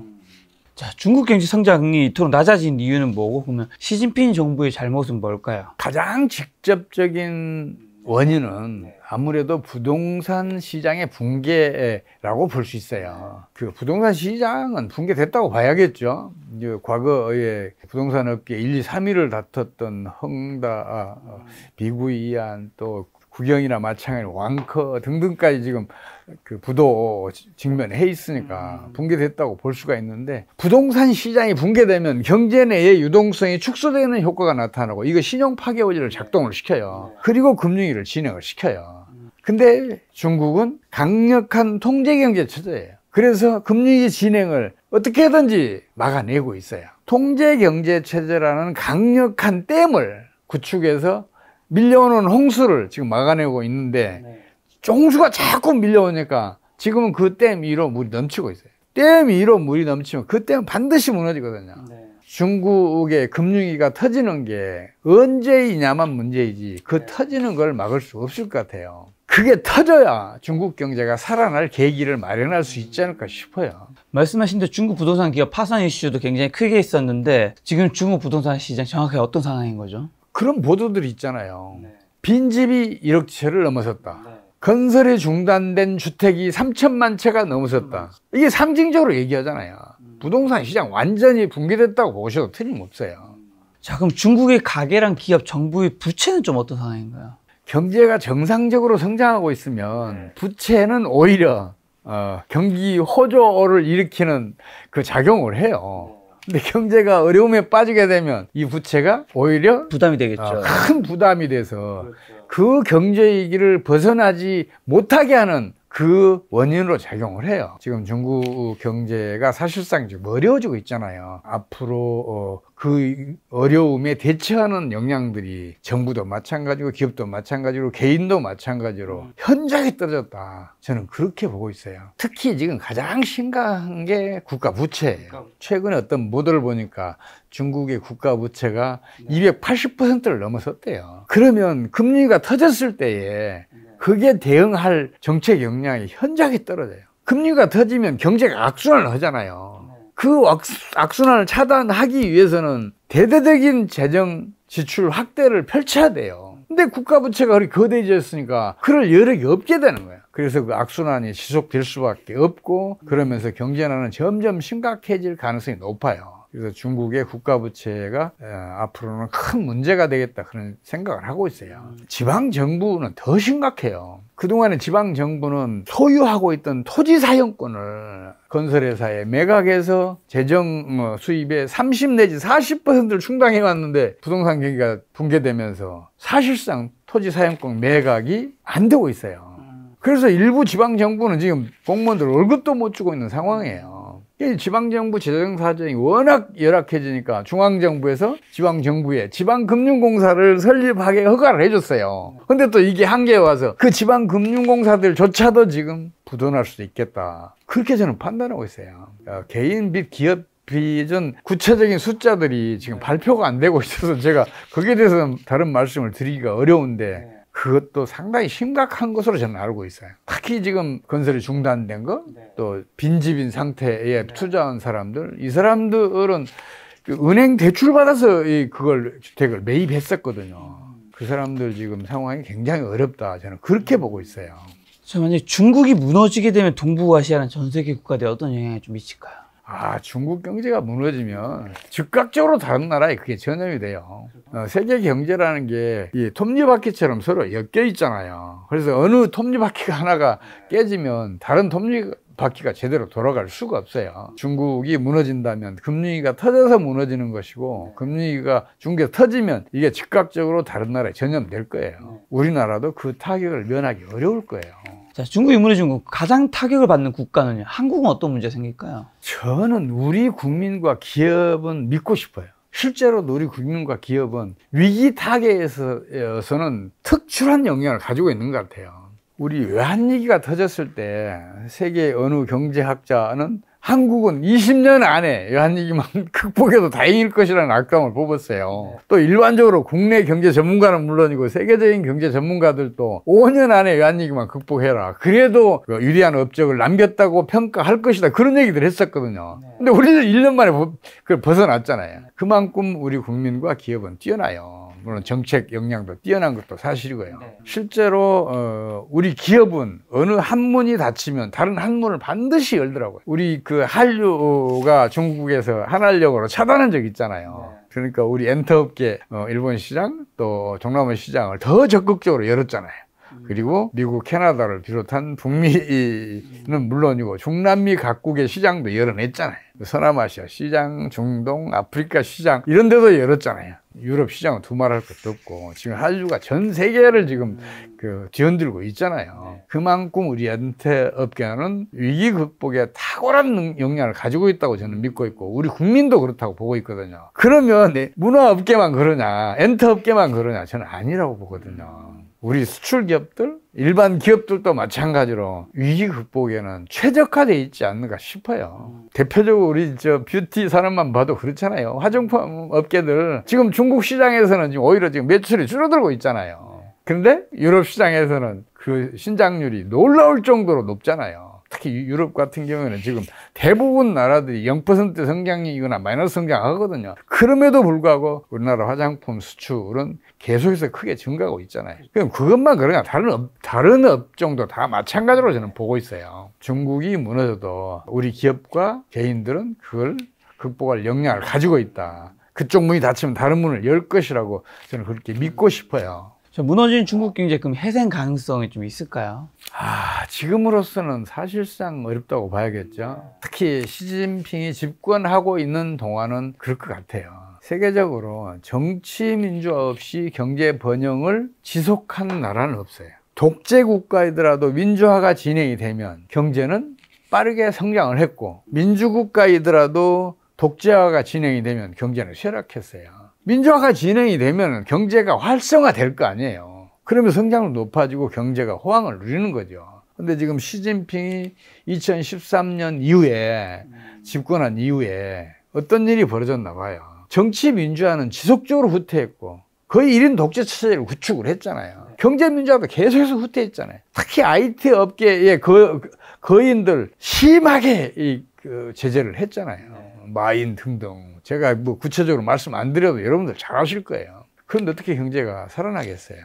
자, 중국 경제 성장이 이토록 낮아진 이유는 뭐고 그러면 시진핑 정부의 잘못은 뭘까요? 가장 직접적인 원인은 아무래도 부동산 시장의 붕괴라고 볼 수 있어요. 그 부동산 시장은 붕괴됐다고 봐야겠죠. 이제 과거에 부동산 업계 1, 2, 3위를 다퉜던 헝다, 비구이안 아, 어, 또 구경이나 마찬가지 로 왕커 등등까지 지금 그 부도 직면해 있으니까 음. 붕괴됐다고 볼 수가 있는데 부동산 시장이 붕괴되면 경제 내의 유동성이 축소되는 효과가 나타나고 이거 신용 파괴오지를 작동을 시켜요. 네. 그리고 금융위를 진행을 시켜요. 음. 근데 중국은 강력한 통제 경제 체제예요. 그래서 금융위 진행을 어떻게든지 막아내고 있어요. 통제 경제 체제라는 강력한 댐을 구축해서 밀려오는 홍수를 지금 막아내고 있는데 네. 홍수가 자꾸 밀려오니까 지금은 그댐 위로 물이 넘치고 있어요. 댐 위로 물이 넘치면 그 댐은 반드시 무너지거든요. 네. 중국의 금융위가 기 터지는 게 언제이냐만 문제이지 그 네. 터지는 걸 막을 수 없을 것 같아요. 그게 터져야 중국 경제가 살아날 계기를 마련할 수 있지 않을까 싶어요. 말씀하신 대로 중국 부동산 기업 파산 이슈도 굉장히 크게 있었는데 지금 중국 부동산 시장 정확하게 어떤 상황인 거죠? 그런 보도들이 있잖아요. 네. 빈집이 1억 채를 넘어섰다. 네. 건설이 중단된 주택이 3천만 채가 넘어섰다. 음. 이게 상징적으로 얘기하잖아요. 음. 부동산 시장 완전히 붕괴됐다고 보셔도 틀림없어요. 음. 자, 그럼 중국의 가계랑 기업, 정부의 부채는 좀 어떤 상황인가요? 경제가 정상적으로 성장하고 있으면 네. 부채는 오히려 어, 경기 호조를 일으키는 그 작용을 해요. 네. 근데 경제가 어려움에 빠지게 되면 이 부채가 오히려 부담이 되겠죠. 아, 큰 부담이 돼서 그렇죠. 그 경제 위기를 벗어나지 못하게 하는 그 원인으로 작용을 해요. 지금 중국 경제가 사실상 지금 어려워지고 있잖아요. 앞으로 어, 그 어려움에 대처하는 역량들이 정부도 마찬가지고 기업도 마찬가지로 개인도 마찬가지로 음. 현저하게 떨어졌다. 저는 그렇게 보고 있어요. 특히 지금 가장 심각한 게 국가 부채예요. 최근에 어떤 모델을 보니까 중국의 국가 부채가 네. 280%를 넘어섰대요. 그러면 금리가 터졌을 때에 음. 그게 대응할 정책 역량이 현저하게 떨어져요. 금리가 터지면 경제가 악순환을 하잖아요. 그 악순환을 차단하기 위해서는 대대적인 재정 지출 확대를 펼쳐야 돼요. 근데 국가 부채가 그렇게 거대해졌으니까 그럴 여력이 없게 되는 거예요 그래서 그 악순환이 지속될 수밖에 없고 그러면서 경제난은 점점 심각해질 가능성이 높아요. 그래서 중국의 국가 부채가 앞으로는 큰 문제가 되겠다 그런 생각을 하고 있어요. 음. 지방 정부는 더 심각해요. 그동안에 지방 정부는 소유하고 있던 토지 사용권을 건설회사에 매각해서 재정 뭐, 수입의 30 내지 40%를 충당해 왔는데 부동산 경기가 붕괴되면서 사실상 토지 사용권 매각이 안 되고 있어요. 음. 그래서 일부 지방 정부는 지금 공무원들 월급도 못 주고 있는 상황이에요. 지방정부 재정사정이 워낙 열악해지니까 중앙정부에서 지방정부에 지방금융공사를 설립하게 허가를 해줬어요 근데 또 이게 한계에 와서 그 지방금융공사들조차도 지금 부도날 수도 있겠다 그렇게 저는 판단하고 있어요 어, 개인 및 기업 비전 구체적인 숫자들이 지금 네. 발표가 안 되고 있어서 제가 거기에 대해서는 다른 말씀을 드리기가 어려운데 네. 그것도 상당히 심각한 것으로 저는 알고 있어요. 특히 지금 건설이 중단된 거, 네. 또 빈집인 상태에 네. 투자한 사람들, 이 사람들은 그 은행 대출 받아서 그걸 주택을 매입했었거든요. 음. 그 사람들 지금 상황이 굉장히 어렵다. 저는 그렇게 보고 있어요. 저 만약 중국이 무너지게 되면 동부아시아는 전 세계 국가들 어떤 영향을 좀 미칠까요? 아, 중국 경제가 무너지면 즉각적으로 다른 나라에 그게 전염이 돼요. 어, 세계 경제라는 게이 톱니바퀴처럼 서로 엮여 있잖아요. 그래서 어느 톱니바퀴가 하나가 깨지면 다른 톱니 바퀴가 제대로 돌아갈 수가 없어요. 중국이 무너진다면 금융위가 터져서 무너지는 것이고 네. 금융위가 중국에 터지면 이게 즉각적으로 다른 나라에 전염될 거예요. 네. 우리나라도 그 타격을 면하기 어려울 거예요. 자, 중국이 무너진 거 가장 타격을 받는 국가는 한국은 어떤 문제 생길까요? 저는 우리 국민과 기업은 믿고 싶어요. 실제로 우리 국민과 기업은 위기 타개에서는 특출한 영향을 가지고 있는 것 같아요. 우리 외환위기가 터졌을 때 세계 어느 경제학자는 한국은 20년 안에 외환위기만 극복해도 다행일 것이라는 악감을 뽑았어요. 네. 또 일반적으로 국내 경제 전문가는 물론이고 세계적인 경제 전문가들도 5년 안에 외환위기만 극복해라. 그래도 그 유리한 업적을 남겼다고 평가할 것이다. 그런 얘기들 했었거든요. 네. 근데 우리는 1년 만에 벗어났잖아요. 그만큼 우리 국민과 기업은 뛰어나요. 물론 정책 역량도 뛰어난 것도 사실이고요. 네. 실제로 어, 우리 기업은 어느 한 문이 닫히면 다른 한 문을 반드시 열더라고요. 우리 그 한류가 중국에서 한알력으로 차단한 적 있잖아요. 네. 그러니까 우리 엔터업계 어, 일본 시장 또 동남아 시장을 더 적극적으로 열었잖아요. 음. 그리고 미국, 캐나다를 비롯한 북미는 물론이고 중남미 각국의 시장도 열어냈잖아요. 서남아시아 시장, 중동, 아프리카 시장 이런 데도 열었잖아요. 유럽 시장은 두말할 것도 없고 지금 한류가 전 세계를 지금 음. 그 뒤흔들고 있잖아요. 네. 그만큼 우리한테 업계는 위기 극복에 탁월한 역량을 가지고 있다고 저는 믿고 있고 우리 국민도 그렇다고 보고 있거든요. 그러면 문화업계만 그러냐, 엔터업계만 그러냐 저는 아니라고 보거든요. 우리 수출 기업들, 일반 기업들도 마찬가지로 위기 극복에는 최적화되어 있지 않는가 싶어요. 음. 대표적으로 우리 저 뷰티 사람만 봐도 그렇잖아요. 화장품 업계들 지금 중국 시장에서는 지금 오히려 지금 매출이 줄어들고 있잖아요. 그런데 유럽 시장에서는 그 신장률이 놀라울 정도로 높잖아요. 특히 유럽 같은 경우에는 지금 대부분 나라들이 0% 성장이거나 마이너스 성장하거든요. 그럼에도 불구하고 우리나라 화장품 수출은 계속해서 크게 증가하고 있잖아요. 그럼 그것만 그러냐 다른 업, 다른 업종도 다 마찬가지로 저는 보고 있어요. 중국이 무너져도 우리 기업과 개인들은 그걸 극복할 역량을 가지고 있다. 그쪽 문이 닫히면 다른 문을 열 것이라고 저는 그렇게 믿고 싶어요. 무너진 중국 경제 그럼 회생 가능성이 좀 있을까요? 아, 지금으로서는 사실상 어렵다고 봐야겠죠. 특히 시진핑이 집권하고 있는 동안은 그럴 것 같아요. 세계적으로 정치 민주 없이 경제 번영을 지속한 나라는 없어요. 독재 국가이더라도 민주화가 진행이 되면 경제는 빠르게 성장을 했고 민주국가이더라도 독재화가 진행이 되면 경제는 쇠락했어요. 민주화가 진행이 되면 경제가 활성화될 거 아니에요. 그러면 성장률 높아지고 경제가 호황을 누리는 거죠. 근데 지금 시진핑이 2013년 이후에 집권한 이후에 어떤 일이 벌어졌나 봐요. 정치 민주화는 지속적으로 후퇴했고 거의 1인 독재 체제를 구축을 했잖아요. 네. 경제 민주화도 계속해서 후퇴했잖아요. 특히 IT 업계의 거, 거인들 심하게 이, 그, 제재를 했잖아요. 네. 마인 등등. 제가 뭐 구체적으로 말씀 안 드려도 여러분들 잘 아실 거예요. 그런데 어떻게 경제가 살아나겠어요?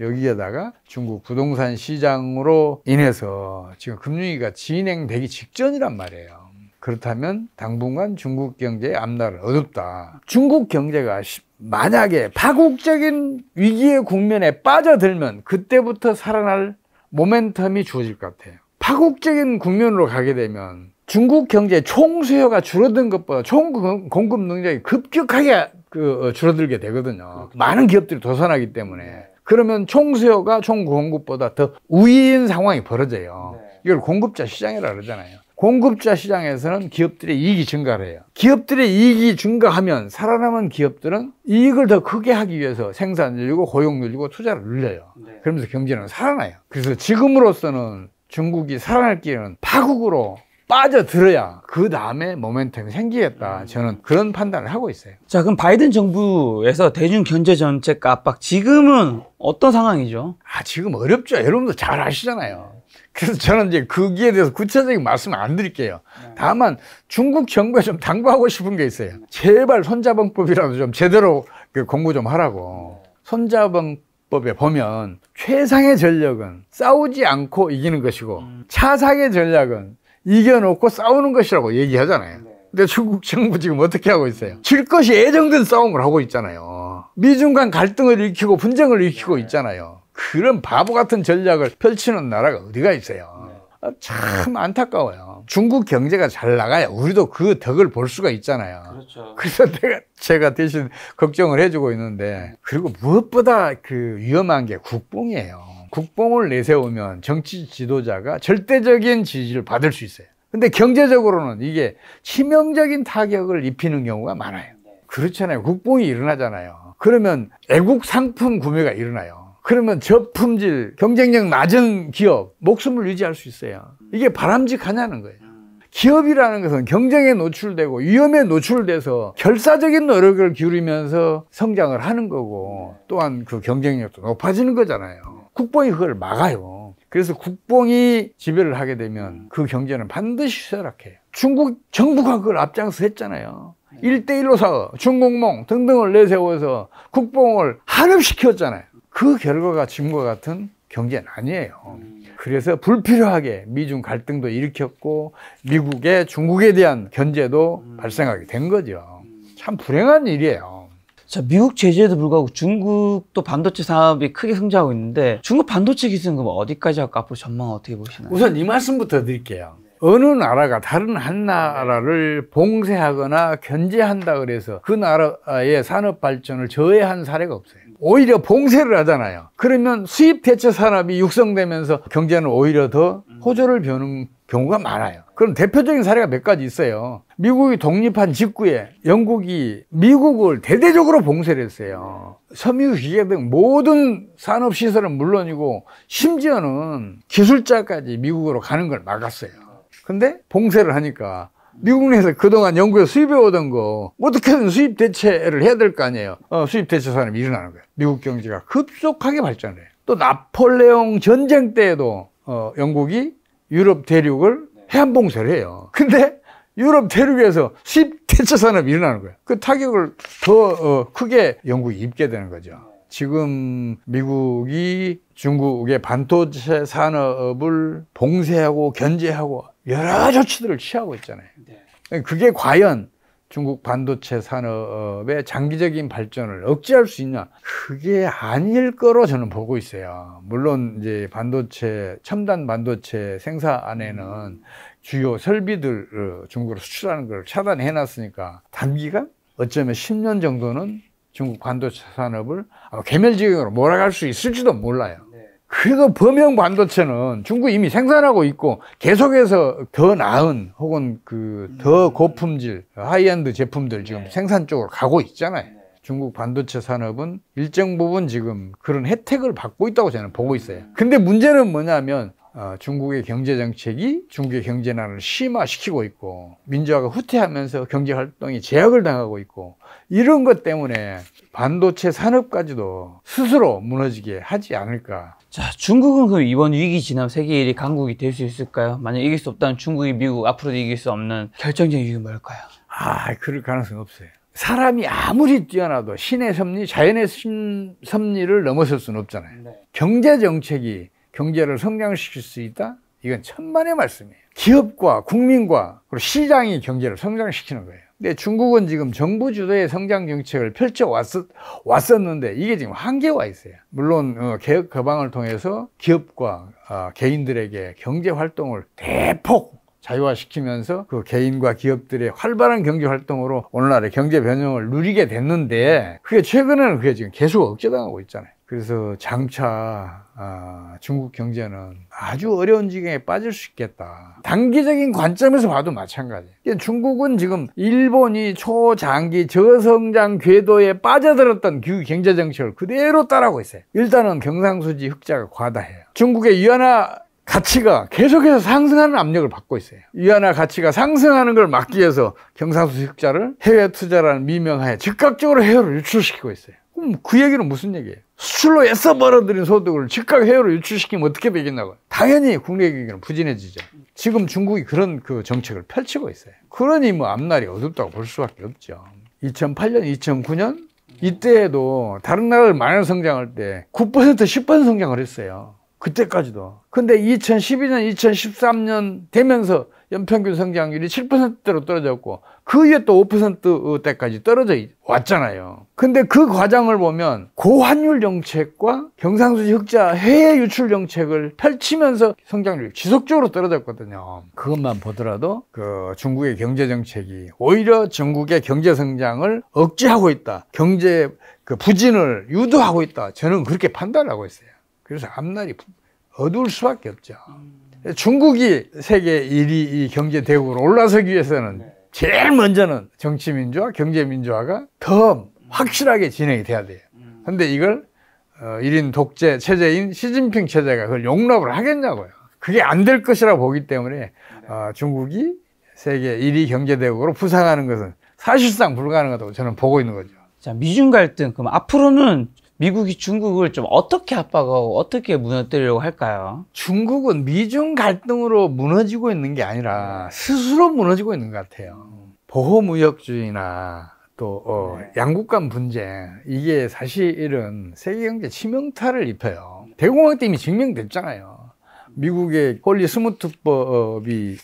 여기에다가 중국 부동산 시장으로 인해서 지금 금융위기가 진행되기 직전이란 말이에요. 그렇다면 당분간 중국 경제의 앞날은 어둡다. 중국 경제가 만약에 파국적인 위기의 국면에 빠져들면 그때부터 살아날 모멘텀이 주어질 것 같아요. 파국적인 국면으로 가게 되면 중국 경제 총 수요가 줄어든 것보다 총 공급 능력이 급격하게 그 어, 줄어들게 되거든요. 그렇죠. 많은 기업들이 도산하기 때문에 그러면 총수요가 총공급보다 더 우위인 상황이 벌어져요. 네. 이걸 공급자 시장이라 그러잖아요. 공급자 시장에서는 기업들의 이익이 증가를 해요. 기업들의 이익이 증가하면 살아남은 기업들은 이익을 더 크게 하기 위해서 생산 늘리고 고용 늘리고 투자를 늘려요. 네. 그러면서 경제는 살아나요. 그래서 지금으로서는 중국이 살아날 길은 파국으로 빠져들어야 그 다음에 모멘텀이 생기겠다. 저는 그런 판단을 하고 있어요. 자, 그럼 바이든 정부에서 대중 경제 정책 압박 지금은 어떤 상황이죠? 아, 지금 어렵죠. 여러분도 잘 아시잖아요. 그래서 저는 이제 거기에 대해서 구체적인 말씀을 안 드릴게요. 네. 다만 중국 정부에 좀 당부하고 싶은 게 있어요. 제발 손자병법이라도 좀 제대로 그 공부 좀 하라고. 손자병 법에 보면 최상의 전력은 싸우지 않고 이기는 것이고 음. 차상의 전략은 이겨놓고 싸우는 것이라고 얘기하잖아요. 네. 근데 중국 정부 지금 어떻게 하고 있어요? 질 것이 애정된 싸움을 하고 있잖아요. 미중 간 갈등을 일으키고 분쟁을 일으키고 네. 있잖아요. 그런 바보 같은 전략을 펼치는 나라가 어디가 있어요. 네. 참 안타까워요. 중국 경제가 잘 나가야 우리도 그 덕을 볼 수가 있잖아요. 그렇죠. 그래서 내가 제가 대신 걱정을 해주고 있는데 그리고 무엇보다 그 위험한 게 국뽕이에요. 국뽕을 내세우면 정치 지도자가 절대적인 지지를 받을 수 있어요. 근데 경제적으로는 이게 치명적인 타격을 입히는 경우가 많아요. 네. 그렇잖아요. 국뽕이 일어나잖아요. 그러면 애국 상품 구매가 일어나요. 그러면 저품질, 경쟁력 낮은 기업, 목숨을 유지할 수 있어요. 이게 바람직하냐는 거예요. 음. 기업이라는 것은 경쟁에 노출되고 위험에 노출돼서 결사적인 노력을 기울이면서 성장을 하는 거고 네. 또한 그 경쟁력도 높아지는 거잖아요. 국뽕이 그걸 막아요. 그래서 국뽕이 지배를 하게 되면 그 경제는 반드시 쇠락해요. 중국 정부가 그걸 앞장서 했잖아요. 네. 일대일로 사업, 중국몽 등등을 내세워서 국뽕을 한업시켰잖아요. 그 결과가 지금과 같은 경제는 아니에요. 음. 그래서 불필요하게 미중 갈등도 일으켰고 미국의 중국에 대한 견제도 음. 발생하게 된 거죠. 음. 참 불행한 일이에요. 자, 미국 제재에도 불구하고 중국도 반도체 사업이 크게 성장하고 있는데 중국 반도체 기술은 그럼 어디까지 할까? 앞으로 전망 어떻게 보시나요? 우선 이 말씀부터 드릴게요. 어느 나라가 다른 한 나라를 봉쇄하거나 견제한다 그래서 그 나라의 산업 발전을 저해한 사례가 없어요. 오히려 봉쇄를 하잖아요. 그러면 수입 대체 산업이 육성되면서 경제는 오히려 더 호조를 벼는 경우가 많아요. 그럼 대표적인 사례가 몇 가지 있어요. 미국이 독립한 직후에 영국이 미국을 대대적으로 봉쇄를 했어요. 섬유기계 등 모든 산업시설은 물론이고 심지어는 기술자까지 미국으로 가는 걸 막았어요. 근데 봉쇄를 하니까 미국 내에서 그동안 연구에 수입해오던 거 어떻게든 수입 대체를 해야 될 거 아니에요 어, 수입 대체 산업이 일어나는 거예요 미국 경제가 급속하게 발전해또 나폴레옹 전쟁 때에도 어, 영국이 유럽 대륙을 네. 해안 봉쇄를 해요 근데 유럽 대륙에서 수입 대체 산업이 일어나는 거예요 그 타격을 더 어, 크게 영국이 입게 되는 거죠 지금 미국이 중국의 반도체 산업을 봉쇄하고 견제하고 여러 조치들을 취하고 있잖아요. 네. 그게 과연 중국 반도체 산업의 장기적인 발전을 억제할 수 있냐? 그게 아닐 거로 저는 보고 있어요. 물론 이제 반도체 첨단 반도체 생산 안에는 음. 주요 설비들 어, 중국으로 수출하는 걸 차단해 놨으니까 단기간 어쩌면 10년 정도는 중국 반도체 산업을 아마 개멸 지경으로 몰아갈 수 있을지도 몰라요. 그래도 범용 반도체는 중국 이미 이 생산하고 있고 계속해서 더 나은 혹은 그더 음. 고품질 하이엔드 제품들 지금 네. 생산 쪽으로 가고 있잖아요. 네. 중국 반도체 산업은 일정 부분 지금 그런 혜택을 받고 있다고 저는 보고 있어요. 음. 근데 문제는 뭐냐면 어, 중국의 경제 정책이 중국의 경제난을 심화시키고 있고 민주화가 후퇴하면서 경제 활동이 제약을 당하고 있고 이런 것 때문에 반도체 산업까지도 스스로 무너지게 하지 않을까 자, 중국은 그럼 이번 위기 지나면 세계 1위 강국이 될 수 있을까요? 만약 이길 수 없다면 중국이 미국 앞으로도 이길 수 없는 결정적인 이유가 뭘까요? 아, 그럴 가능성 없어요. 사람이 아무리 뛰어나도 신의 섭리, 자연의 섭리를 넘어설 수는 없잖아요. 네. 경제 정책이 경제를 성장시킬 수 있다? 이건 천만의 말씀이에요. 기업과 국민과 그리고 시장이 경제를 성장시키는 거예요. 근데 중국은 지금 정부 주도의 성장 정책을 펼쳐 왔었, 왔었는데 이게 지금 한계와 있어요. 물론 어, 개혁 거방을 통해서 기업과 어, 개인들에게 경제 활동을 대폭 자유화시키면서 그 개인과 기업들의 활발한 경제 활동으로 오늘날의 경제 변형을 누리게 됐는데 그게 최근에는 그게 지금 계속 억제당하고 있잖아요. 그래서 장차 아, 중국 경제는 아주 어려운 지경에 빠질 수 있겠다. 단기적인 관점에서 봐도 마찬가지예요. 중국은 지금 일본이 초장기 저성장 궤도에 빠져들었던 규 경제 정책을 그대로 따라하고 있어요. 일단은 경상수지 흑자가 과다해요. 중국의 위안화 가치가 계속해서 상승하는 압력을 받고 있어요. 위안화 가치가 상승하는 걸 막기 위해서 경상수지 흑자를 해외 투자라는 미명하에 즉각적으로 해외로 유출시키고 있어요. 그럼 그 얘기는 무슨 얘기예요? 수출로 애써 벌어들인 소득을 즉각 해외로 유출시키면 어떻게 되겠냐고. 당연히 국내 경기는 부진해지죠. 지금 중국이 그런 그 정책을 펼치고 있어요. 그러니 뭐 앞날이 어둡다고 볼 수밖에 없죠. 2008년, 2009년 이때에도 다른 나라를 마이 성장할 때 9% 10% 성장을 했어요. 그때까지도. 근데 2012년, 2013년 되면서 연평균 성장률이 7%대로 떨어졌고 그 위에 또 5%대까지 떨어져 왔잖아요. 근데 그 과정을 보면 고환율 정책과 경상수지 흑자 해외 유출 정책을 펼치면서 성장률이 지속적으로 떨어졌거든요. 그것만 보더라도 그 중국의 경제 정책이 오히려 중국의 경제 성장을 억제하고 있다. 경제 그 부진을 유도하고 있다. 저는 그렇게 판단하고 있어요. 그래서 앞날이 어두울 수밖에 없죠. 음. 중국이 세계 1위 경제 대국으로 올라서기 위해서는 네. 제일 먼저는 정치민주화, 경제민주화가 더 확실하게 진행이 돼야 돼요. 음. 근데 이걸 어, 1인 독재 체제인 시진핑 체제가 그걸 용납을 하겠냐고요. 그게 안 될 것이라 보기 때문에 네. 아, 중국이 세계 1위 경제대국으로 부상하는 것은 사실상 불가능하다고 저는 보고 있는 거죠. 자, 미중 갈등. 그럼 앞으로는 미국이 중국을 좀 어떻게 압박하고 어떻게 무너뜨리려고 할까요? 중국은 미중 갈등으로 무너지고 있는 게 아니라 스스로 무너지고 있는 것 같아요. 보호무역주의나 또 어, 네. 양국 간 분쟁 이게 사실은 세계 경제 치명타를 입혀요. 대공황 때 이미 증명됐잖아요. 미국의 홀리 스무트법이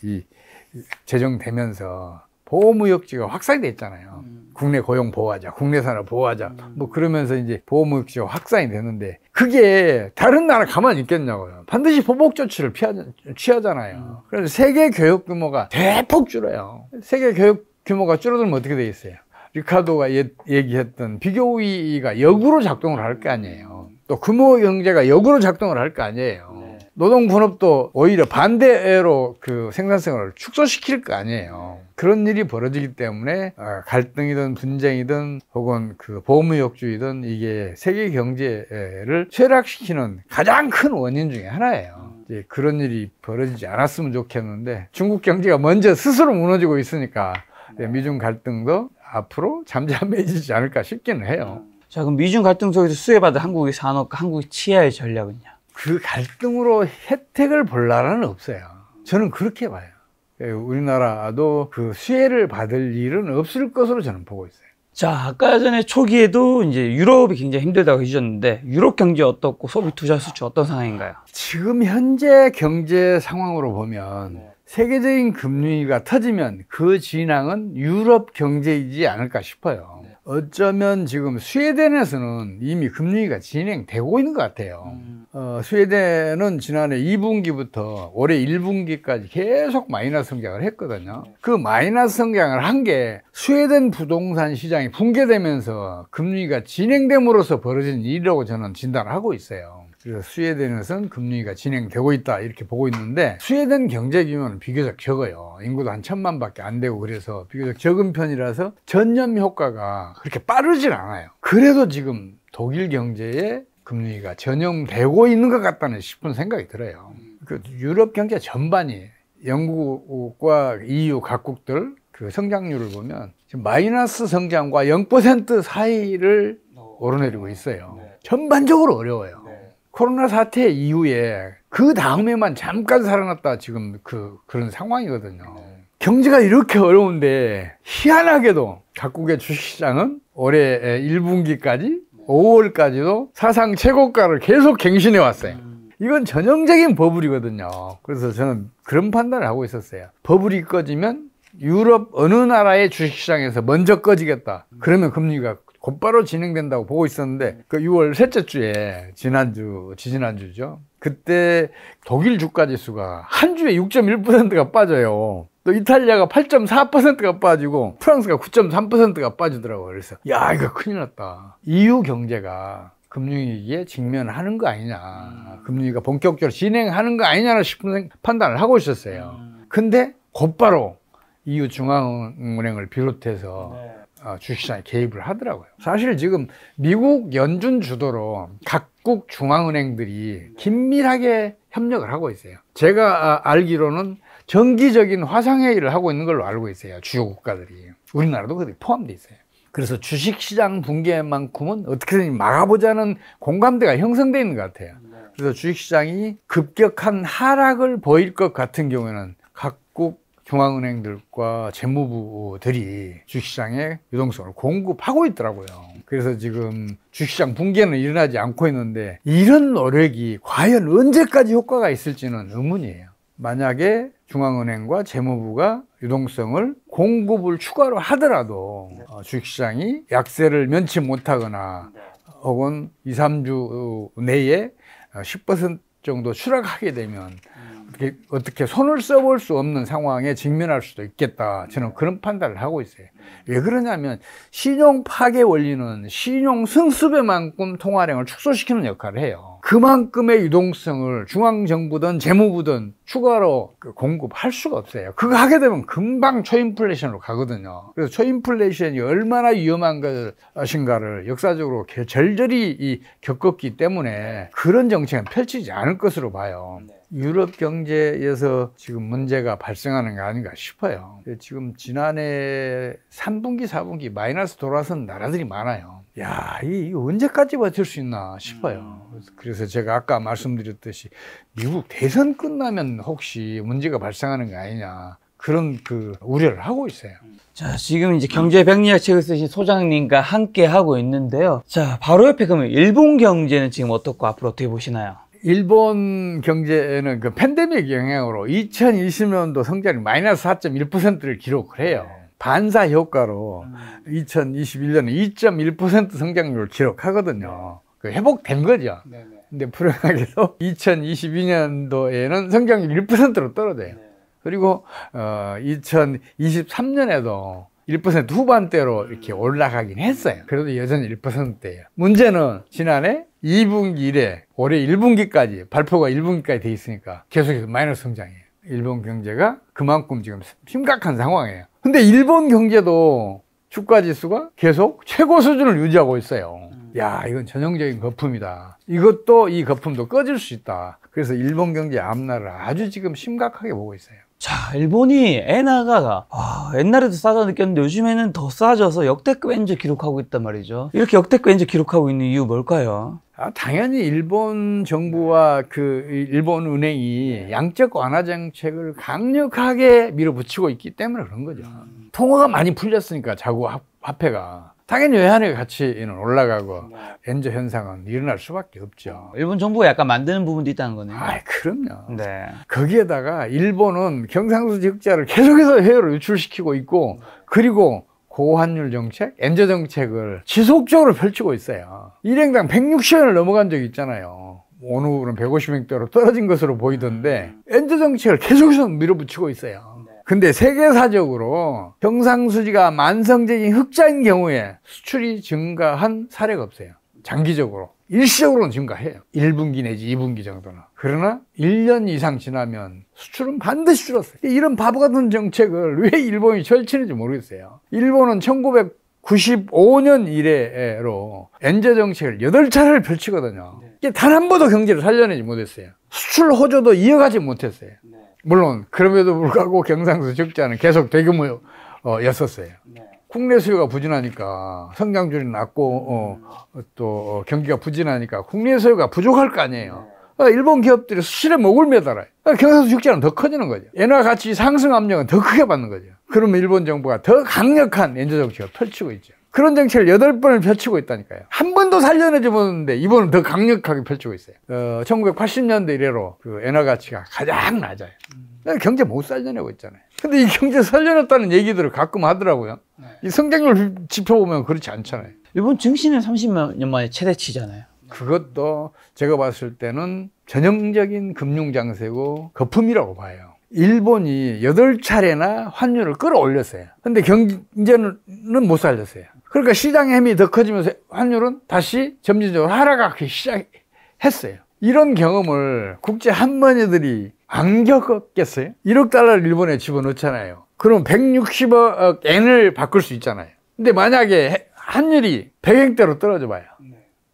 제정되면서 보호무역주의가 확산됐잖아요. 음. 국내 고용 보호하자, 국내 산업 보호하자, 음. 뭐 그러면서 이제 보호무역지 확산이 되는데 그게 다른 나라 가만히 있겠냐고요. 반드시 보복 조치를 피하 취하잖아요. 음. 그래서 세계 교육 규모가 대폭 줄어요. 세계 교육 규모가 줄어들면 어떻게 되겠어요? 리카도가 예, 얘기했던 비교 우위가 역으로 작동을 할 거 아니에요. 또 규모 경제가 역으로 작동을 할 거 아니에요. 노동 분업도 오히려 반대로 그 생산성을 축소시킬 거 아니에요. 그런 일이 벌어지기 때문에 어, 갈등이든 분쟁이든 혹은 그 보호무역주의든 이게 세계 경제를 쇠락시키는 가장 큰 원인 중에 하나예요. 이제 그런 일이 벌어지지 않았으면 좋겠는데 중국 경제가 먼저 스스로 무너지고 있으니까 네. 미중 갈등도 앞으로 잠잠해지지 않을까 싶기는 해요. 자 그럼 미중 갈등 속에서 수혜받은 한국의 산업과 한국의 치아의 전략은요? 그 갈등으로 혜택을 볼 나라는 없어요. 저는 그렇게 봐요. 예, 우리나라도 그 수혜를 받을 일은 없을 것으로 저는 보고 있어요. 자, 아까 전에 초기에도 이제 유럽이 굉장히 힘들다고 해주셨는데 유럽 경제 어떻고 소비 투자 수출 어떤 상황인가요? 지금 현재 경제 상황으로 보면 네. 세계적인 금융위가 터지면 그 진앙은 유럽 경제이지 않을까 싶어요. 어쩌면 지금 스웨덴에서는 이미 금융위가 진행되고 있는 것 같아요. 음. 어, 스웨덴은 지난해 2분기부터 올해 1분기까지 계속 마이너스 성장을 했거든요. 네. 그 마이너스 성장을 한 게 스웨덴 부동산 시장이 붕괴되면서 금융위가 진행됨으로써 벌어진 일이라고 저는 진단을 하고 있어요. 그래서 스웨덴에서는 금융위가 진행되고 있다 이렇게 보고 있는데 스웨덴 경제 규모는 비교적 적어요 인구도 한 천만밖에 안 되고 그래서 비교적 적은 편이라서 전염 효과가 그렇게 빠르진 않아요 그래도 지금 독일 경제에 금융위가 전염되고 있는 것 같다는 싶은 생각이 들어요 그 유럽 경제 전반이 영국과 EU 각국들 그 성장률을 보면 지금 마이너스 성장과 0% 사이를 어, 오르내리고 있어요 네. 전반적으로 어려워요 코로나 사태 이후에 그 다음에만 잠깐 살아났다 지금 그 그런 상황이거든요. 경제가 이렇게 어려운데 희한하게도 각국의 주식시장은 올해 1분기까지 5월까지도 사상 최고가를 계속 갱신해 왔어요. 음. 이건 전형적인 버블이거든요. 그래서 저는 그런 판단을 하고 있었어요. 버블이 꺼지면 유럽 어느 나라의 주식시장에서 먼저 꺼지겠다. 음. 그러면 금리가 곧바로 진행된다고 보고 있었는데 그 6월 셋째 주에 지난주 지지난주죠. 그때 독일 주가 지수가 한 주에 6.1%가 빠져요. 또 이탈리아가 8.4%가 빠지고 프랑스가 9.3%가 빠지더라고요. 그래서 야 이거 큰일 났다. EU 경제가 금융위기에 직면하는 거 아니냐. 음. 금융위기가 본격적으로 진행하는 거 아니냐 싶은 판단을 하고 있었어요. 음. 근데 곧바로 EU 중앙은행을 비롯해서 네. 어, 주식시장에 개입을 하더라고요. 사실 지금 미국 연준 주도로 각국 중앙은행들이 긴밀하게 협력을 하고 있어요. 제가 아, 알기로는 정기적인 화상회의를 하고 있는 걸로 알고 있어요. 주요 국가들이. 우리나라도 거기 포함돼 있어요. 그래서 주식시장 붕괴만큼은 어떻게든 막아보자는 공감대가 형성돼 있는 것 같아요. 그래서 주식시장이 급격한 하락을 보일 것 같은 경우에는 각국 중앙은행들과 재무부들이 주식시장에 유동성을 공급하고 있더라고요. 그래서 지금 주식시장 붕괴는 일어나지 않고 있는데 이런 노력이 과연 언제까지 효과가 있을지는 의문이에요. 만약에 중앙은행과 재무부가 유동성을 공급을 추가로 하더라도 어, 주식시장이 약세를 면치 못하거나 혹은 2, 3주 내에 10% 어, 정도 추락하게 되면 어떻게, 어떻게 손을 써볼 수 없는 상황에 직면할 수도 있겠다. 저는 그런 판단을 하고 있어요. 왜 그러냐면 신용 파괴 원리는 신용 승수배만큼 통화량을 축소시키는 역할을 해요. 그만큼의 유동성을 중앙정부든 재무부든 추가로 그 공급할 수가 없어요. 그거 하게 되면 금방 초인플레이션으로 가거든요. 그래서 초인플레이션이 얼마나 위험한 것인가를 역사적으로 절절히 겪었기 때문에 그런 정책은 펼치지 않을 것으로 봐요. 네. 유럽 경제에서 지금 문제가 발생하는 게 아닌가 싶어요. 지금 지난해 3분기, 4분기 마이너스 돌아선 나라들이 많아요. 야, 이, 거 언제까지 버틸 수 있나 싶어요. 음. 그래서 제가 아까 말씀드렸듯이 미국 대선 끝나면 혹시 문제가 발생하는 거 아니냐. 그런 그 우려를 하고 있어요. 음. 자, 지금 이제 경제 백리학 책을 쓰신 소장님과 함께 하고 있는데요. 자, 바로 옆에 그러면 일본 경제는 지금 어떻고 앞으로 어떻게 보시나요? 일본 경제는 그 팬데믹 영향으로 2020년도 성장이 마이너스 4.1%를 기록을 해요. 반사 효과로 음. 2021년에 2.1% 성장률을 기록하거든요. 그 회복된 거죠. 네, 네. 근데 불행하게도 2022년도에는 성장률 1%로 떨어져요. 네. 그리고 어 2023년에도 1% 후반대로 음. 이렇게 올라가긴 했어요. 그래도 여전히 1%대예요. 문제는 지난해 2분기 이래 올해 1분기까지 발표가 1분기까지 돼 있으니까 계속해서 마이너스 성장이에요. 일본 경제가 그만큼 지금 심각한 상황이에요. 근데 일본 경제도 주가 지수가 계속 최고 수준을 유지하고 있어요. 음. 야, 이건 전형적인 거품이다. 이것도 이 거품도 꺼질 수 있다. 그래서 일본 경제 앞날을 아주 지금 심각하게 보고 있어요. 자, 일본이 엔화가 아, 옛날에도 싸다 느꼈는데 요즘에는 더 싸져서 역대급 엔저 기록하고 있단 말이죠. 이렇게 역대급 엔저 기록하고 있는 이유 뭘까요? 아, 당연히 일본 정부와 그 일본 은행이 네. 양적 완화 정책을 강력하게 밀어붙이고 있기 때문에 그런 거죠. 음. 통화가 많이 풀렸으니까 자국 화폐가 당연히 외환의 가치는 올라가고 네. 엔저 현상은 일어날 수밖에 없죠. 일본 정부가 약간 만드는 부분도 있다는 거네요. 아, 그럼요. 네. 거기에다가 일본은 경상수 지역자를 계속해서 해외로 유출시키고 있고 그리고 고환율 정책, 엔저 정책을 지속적으로 펼치고 있어요. 일행당 160원을 넘어간 적이 있잖아요. 오늘은1 5 0명대로 떨어진 것으로 보이던데 음. 엔저 정책을 계속해서 밀어붙이고 있어요. 근데 세계사적으로 경상수지가 만성적인 흑자인 경우에 수출이 증가한 사례가 없어요. 장기적으로. 일시적으로는 증가해요. 1분기 내지 2분기 정도는. 그러나 1년 이상 지나면 수출은 반드시 줄었어요. 이런 바보 같은 정책을 왜 일본이 철치는지 모르겠어요. 일본은 1995년 이래로 엔제 정책을 8차례를 펼치거든요. 네. 이게 단 한 번도 경제를 살려내지 못했어요. 수출 호조도 이어가지 못했어요. 네. 물론 그럼에도 불구하고 경상수 적자는 계속 대규모였었어요. 네. 국내 수요가 부진하니까 성장률이 낮고 어, 또 어, 경기가 부진하니까 국내 수요가 부족할 거 아니에요. 네. 그러니까 일본 기업들이 수출에 목을 매달아요. 그러니까 경상수 적자는 더 커지는 거죠. 엔화 가치 상승 압력은 더 크게 받는 거죠. 그러면 일본 정부가 더 강력한 엔저 정책을 펼치고 있죠. 그런 정책을 여덟 번을 펼치고 있다니까요. 한 번도 살려내지못했는데 이번은 더 강력하게 펼치고 있어요. 어, 1980년대 이래로 그 엔화 가치가 가장 낮아요. 음. 경제 못 살려내고 있잖아요. 근데 이 경제 살려냈다는 얘기들을 가끔 하더라고요. 네. 이 성장률 지표 보면 그렇지 않잖아요. 일본 증시는 30년 만에 최대치잖아요. 네. 그것도 제가 봤을 때는 전형적인 금융 장세고 거품이라고 봐요. 일본이 여덟 차례나 환율을 끌어올렸어요. 근데 경제는 못 살렸어요. 그러니까 시장의 힘이 더 커지면서 환율은 다시 점진적으로 하락하기 시작했어요. 이런 경험을 국제 한머니들이 안 겪었겠어요? 1억 달러를 일본에 집어넣잖아요. 그럼 160억 엔을 바꿀 수 있잖아요. 근데 만약에 환율이 100엔대로 떨어져 봐요.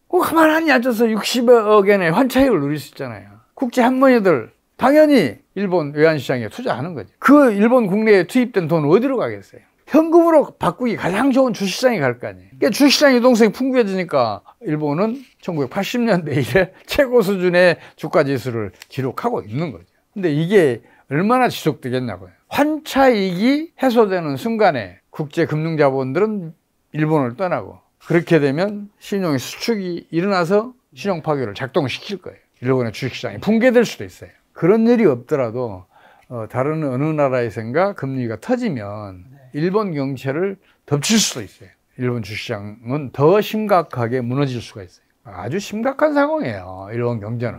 어, 가만히 앉아서 60억 엔의 환차익을 누릴 수 있잖아요. 국제 한머니들 당연히 일본 외환시장에 투자하는 거죠. 그 일본 국내에 투입된 돈 어디로 가겠어요? 현금으로 바꾸기 가장 좋은 주식시장이갈 거 아니에요. 그러니까 주식시장 유동성이 풍부해지니까 일본은 1980년대 이래 최고 수준의 주가 지수를 기록하고 있는 거죠. 근데 이게 얼마나 지속되겠냐고요. 환차익이 해소되는 순간에 국제금융자본들은 일본을 떠나고 그렇게 되면 신용의 수축이 일어나서 신용 파괴를 작동시킬 거예요. 일본의 주식시장이 붕괴될 수도 있어요. 그런 일이 없더라도 어, 다른 어느 나라에선가 금리가 터지면 일본 경제를 덮칠 수도 있어요. 일본 주시장은 더 심각하게 무너질 수가 있어요. 아주 심각한 상황이에요. 일본 경제는.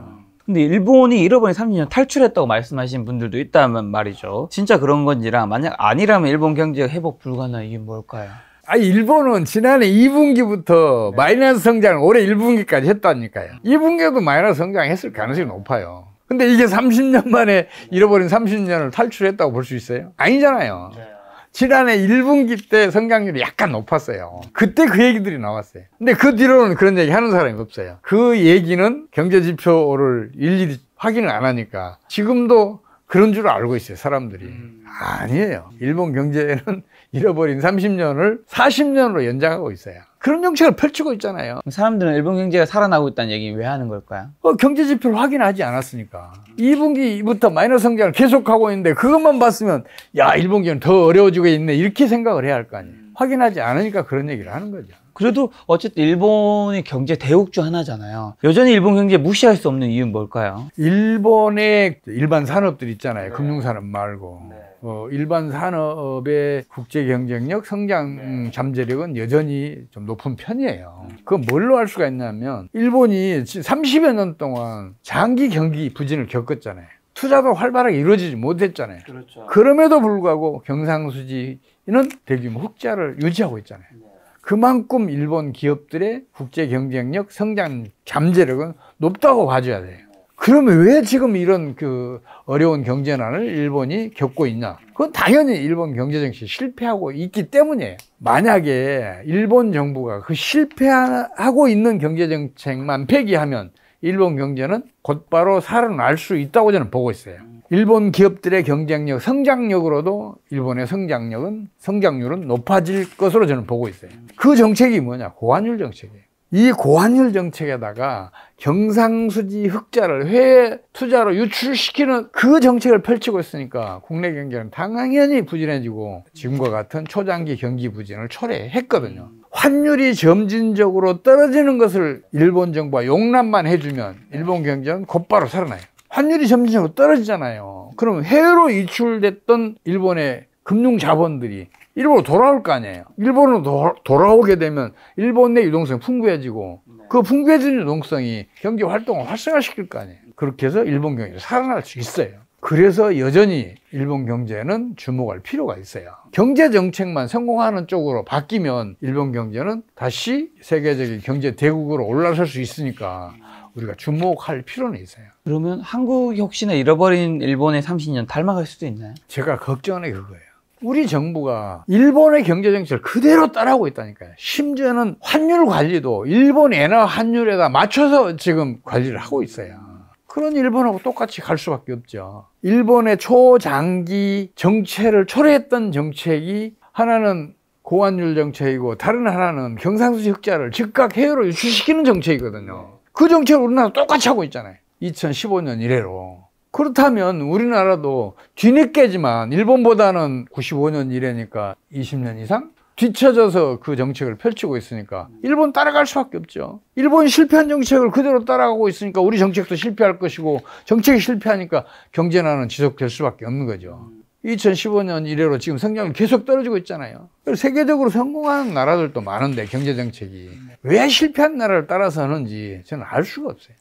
근데 일본이 잃어버린 30년 탈출했다고 말씀하신 분들도 있다면 말이죠. 진짜 그런 건지랑 만약 아니라면 일본 경제 회복 불가능 이게 뭘까요? 아, 일본은 지난해 2분기부터 네. 마이너스 성장을 올해 1분기까지 했다니까요. 2분기에도 마이너스 성장했을 가능성이 높아요. 근데 이게 30년 만에 잃어버린 30년을 탈출했다고 볼 수 있어요? 아니잖아요. 네. 지난해 1분기 때 성장률이 약간 높았어요. 그때 그 얘기들이 나왔어요. 근데 그 뒤로는 그런 얘기 하는 사람이 없어요. 그 얘기는 경제 지표를 일일이 확인을 안 하니까 지금도 그런 줄 알고 있어요, 사람들이. 음. 아니에요. 일본 경제는 잃어버린 30년을 40년으로 연장하고 있어요. 그런 정책을 펼치고 있잖아요. 사람들은 일본 경제가 살아나고 있다는 얘기 왜 하는 걸까요? 어, 경제 지표를 확인하지 않았으니까. 2분기부터 마이너스 성장을 계속하고 있는데 그것만 봤으면 야, 일본 경제는 더 어려워지고 있네. 이렇게 생각을 해야 할 거 아니에요. 확인하지 않으니까 그런 얘기를 하는 거죠. 그래도 어쨌든 일본의 경제 대국중 하나잖아요. 여전히 일본 경제 무시할 수 없는 이유는 뭘까요? 일본의 일반 산업들 있잖아요. 네. 금융산업 말고. 네. 어, 일반 산업의 국제 경쟁력, 성장 네. 음, 잠재력은 여전히 좀 높은 편이에요. 음. 그건 뭘로 할 수가 있냐면 일본이 30여 년 동안 장기 경기 부진을 겪었잖아요. 투자가 활발하게 이루어지지 못했잖아요. 그렇죠. 그럼에도 불구하고 경상수지는 대규모 흑자를 유지하고 있잖아요. 네. 그만큼 일본 기업들의 국제 경쟁력, 성장 잠재력은 높다고 봐줘야 돼요. 그러면 왜 지금 이런 그 어려운 경제난을 일본이 겪고 있냐? 그건 당연히 일본 경제 정책 실패하고 있기 때문이에요. 만약에 일본 정부가 그 실패하고 있는 경제 정책만 폐기하면 일본 경제는 곧바로 살아날 수 있다고 저는 보고 있어요. 일본 기업들의 경쟁력, 성장력으로도 일본의 성장력은 성장률은 높아질 것으로 저는 보고 있어요. 그 정책이 뭐냐? 고환율 정책이에요. 이 고환율 정책에다가 경상수지 흑자를 해외 투자로 유출시키는 그 정책을 펼치고 있으니까 국내 경제는 당연히 부진해지고 지금과 같은 초장기 경기 부진을 초래했거든요. 환율이 점진적으로 떨어지는 것을 일본 정부가 용납만 해주면 일본 경제는 곧바로 살아나요. 환율이 점진적으로 떨어지잖아요. 그럼 해외로 유출됐던 일본의 금융 자본들이 일본으로 돌아올 거 아니에요. 일본으로 도, 돌아오게 되면 일본 내 유동성이 풍부해지고 네. 그 풍부해진 유동성이 경제 활동을 활성화시킬 거 아니에요. 그렇게 해서 일본 경제가 살아날 수 있어요. 그래서 여전히 일본 경제는 주목할 필요가 있어요. 경제 정책만 성공하는 쪽으로 바뀌면 일본 경제는 다시 세계적인 경제 대국으로 올라설 수 있으니까 우리가 주목할 필요는 있어요. 그러면 한국 혁신을 잃어버린 일본의 30년 닮아갈 수도 있나요? 제가 걱정이 그거예요. 우리 정부가 일본의 경제 정책을 그대로 따라하고 있다니까요. 심지어는 환율 관리도 일본 엔화 환율에다 맞춰서 지금 관리를 하고 있어요. 그런 일본하고 똑같이 갈 수밖에 없죠. 일본의 초장기 정책을 초래했던 정책이 하나는 고환율 정책이고 다른 하나는 경상수지 흑자를 즉각 해외로 유출시키는 정책이거든요. 그 정책을 우리나라 똑같이 하고 있잖아요. 2015년 이래로. 그렇다면 우리나라도 뒤늦게지만 일본보다는 95년 이래니까 20년 이상 뒤쳐져서 그 정책을 펼치고 있으니까 일본 따라갈 수밖에 없죠. 일본 실패한 정책을 그대로 따라가고 있으니까 우리 정책도 실패할 것이고 정책이 실패하니까 경제난은 지속될 수밖에 없는 거죠. 2015년 이래로 지금 성장이 계속 떨어지고 있잖아요. 세계적으로 성공한 나라들도 많은데 경제 정책이 왜 실패한 나라를 따라서 하는지 저는 알 수가 없어요.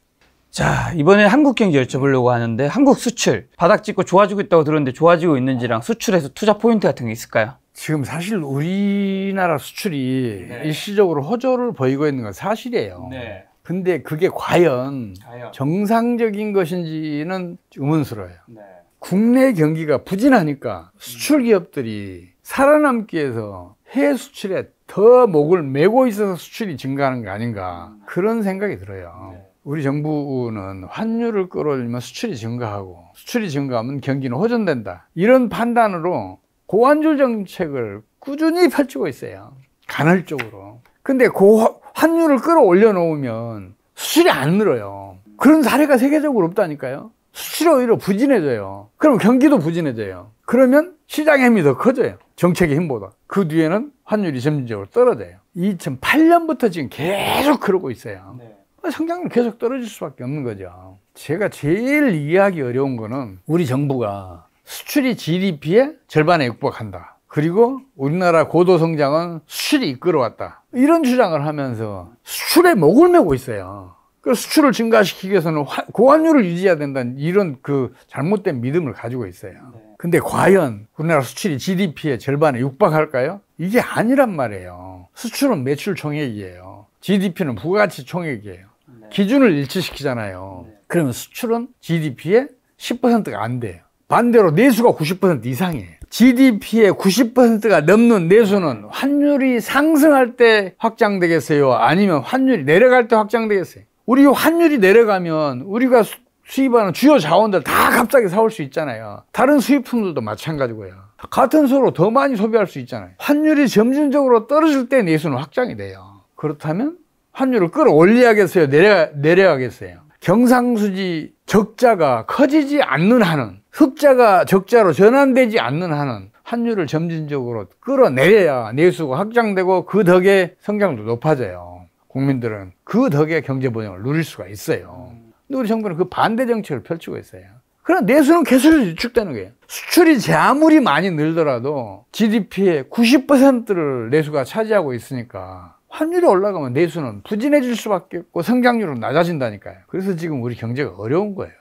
자 이번에 한국 경제 여쭤보려고 하는데 한국 수출 바닥 찍고 좋아지고 있다고 들었는데 좋아지고 있는지랑 수출에서 투자 포인트 같은 게 있을까요? 지금 사실 우리나라 수출이 네. 일시적으로 허조를 보이고 있는 건 사실이에요. 네. 근데 그게 과연, 과연, 정상적인 것인지는 의문스러워요. 네. 국내 경기가 부진하니까 수출 기업들이 살아남기 위해서 해외 수출에 더 목을 메고 있어서 수출이 증가하는 거 아닌가 그런 생각이 들어요. 네. 우리 정부는 환율을 끌어올리면 수출이 증가하고 수출이 증가하면 경기는 호전된다. 이런 판단으로 고환율 정책을 꾸준히 펼치고 있어요. 간헐적으로. 근데 고 환율을 끌어올려 놓으면 수출이 안 늘어요. 그런 사례가 세계적으로 없다니까요. 수출이 오히려 부진해져요. 그럼 경기도 부진해져요. 그러면 시장의 힘이 더 커져요. 정책의 힘보다. 그 뒤에는 환율이 점진적으로 떨어져요. 2008년부터 지금 계속 그러고 있어요. 네. 성장률 계속 떨어질 수밖에 없는 거죠. 제가 제일 이해하기 어려운 거는 우리 정부가 수출이 GDP의 절반에 육박한다. 그리고 우리나라 고도 성장은 수출이 이끌어왔다. 이런 주장을 하면서 수출에 목을 메고 있어요. 그 수출을 증가시키기 위해서는 고환율을 유지해야 된다는 이런 그 잘못된 믿음을 가지고 있어요. 네. 근데 과연 우리나라 수출이 GDP의 절반에 육박할까요? 이게 아니란 말이에요. 수출은 매출 총액이에요. GDP는 부가가치 총액이에요. 네. 기준을 일치시키잖아요. 네. 그러면 수출은 GDP의 10%가 안 돼요. 반대로 내수가 90% 이상이에요. GDP의 90%가 넘는 내수는 환율이 상승할 때 확장되겠어요? 아니면 환율이 내려갈 때 확장되겠어요? 우리 환율이 내려가면 우리가 수, 수입하는 주요 자원들 다 갑자기 사올 수 있잖아요. 다른 수입품들도 마찬가지고요. 같은 수로 더 많이 소비할 수 있잖아요. 환율이 점진적으로 떨어질 때 내수는 확장이 돼요. 그렇다면 환율을 끌어올려야겠어요? 내려, 내려야겠어요? 경상수지 적자가 커지지 않는 한은 흑자가 적자로 전환되지 않는 한은 환율을 점진적으로 끌어내려야 내수가 확장되고 그 덕에 성장도 높아져요. 국민들은 그 덕에 경제 번영을 누릴 수가 있어요. 근데 우리 정부는 그 반대 정책을 펼치고 있어요. 그러나 내수는 계속 유축되는 거예요. 수출이 제 아무리 많이 늘더라도 GDP의 90%를 내수가 차지하고 있으니까 환율이 올라가면 내수는 부진해질 수밖에 없고 성장률은 낮아진다니까요. 그래서 지금 우리 경제가 어려운 거예요.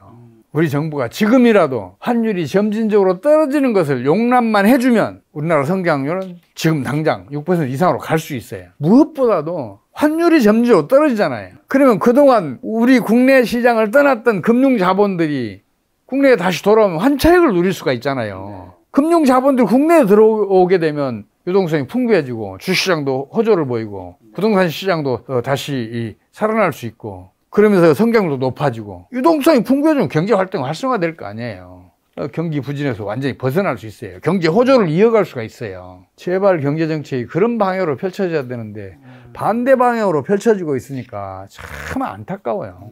우리 정부가 지금이라도 환율이 점진적으로 떨어지는 것을 용납만 해주면 우리나라 성장률은 지금 당장 6% 이상으로 갈 수 있어요. 무엇보다도 환율이 점진적으로 떨어지잖아요. 그러면 그동안 우리 국내 시장을 떠났던 금융 자본들이 국내에 다시 돌아오면 환차익을 누릴 수가 있잖아요. 금융 자본들 국내에 들어오게 되면 유동성이 풍부해지고 주시장도 호조를 보이고 부동산 시장도 어, 다시 살아날 수 있고 그러면서 성장도 높아지고 유동성이 풍부해지면 경제 활동 활성화될 거 아니에요. 어, 경기 부진에서 완전히 벗어날 수 있어요. 경제 호조를 이어갈 수가 있어요. 제발 경제 정책이 그런 방향으로 펼쳐져야 되는데 반대 방향으로 펼쳐지고 있으니까 참 안타까워요.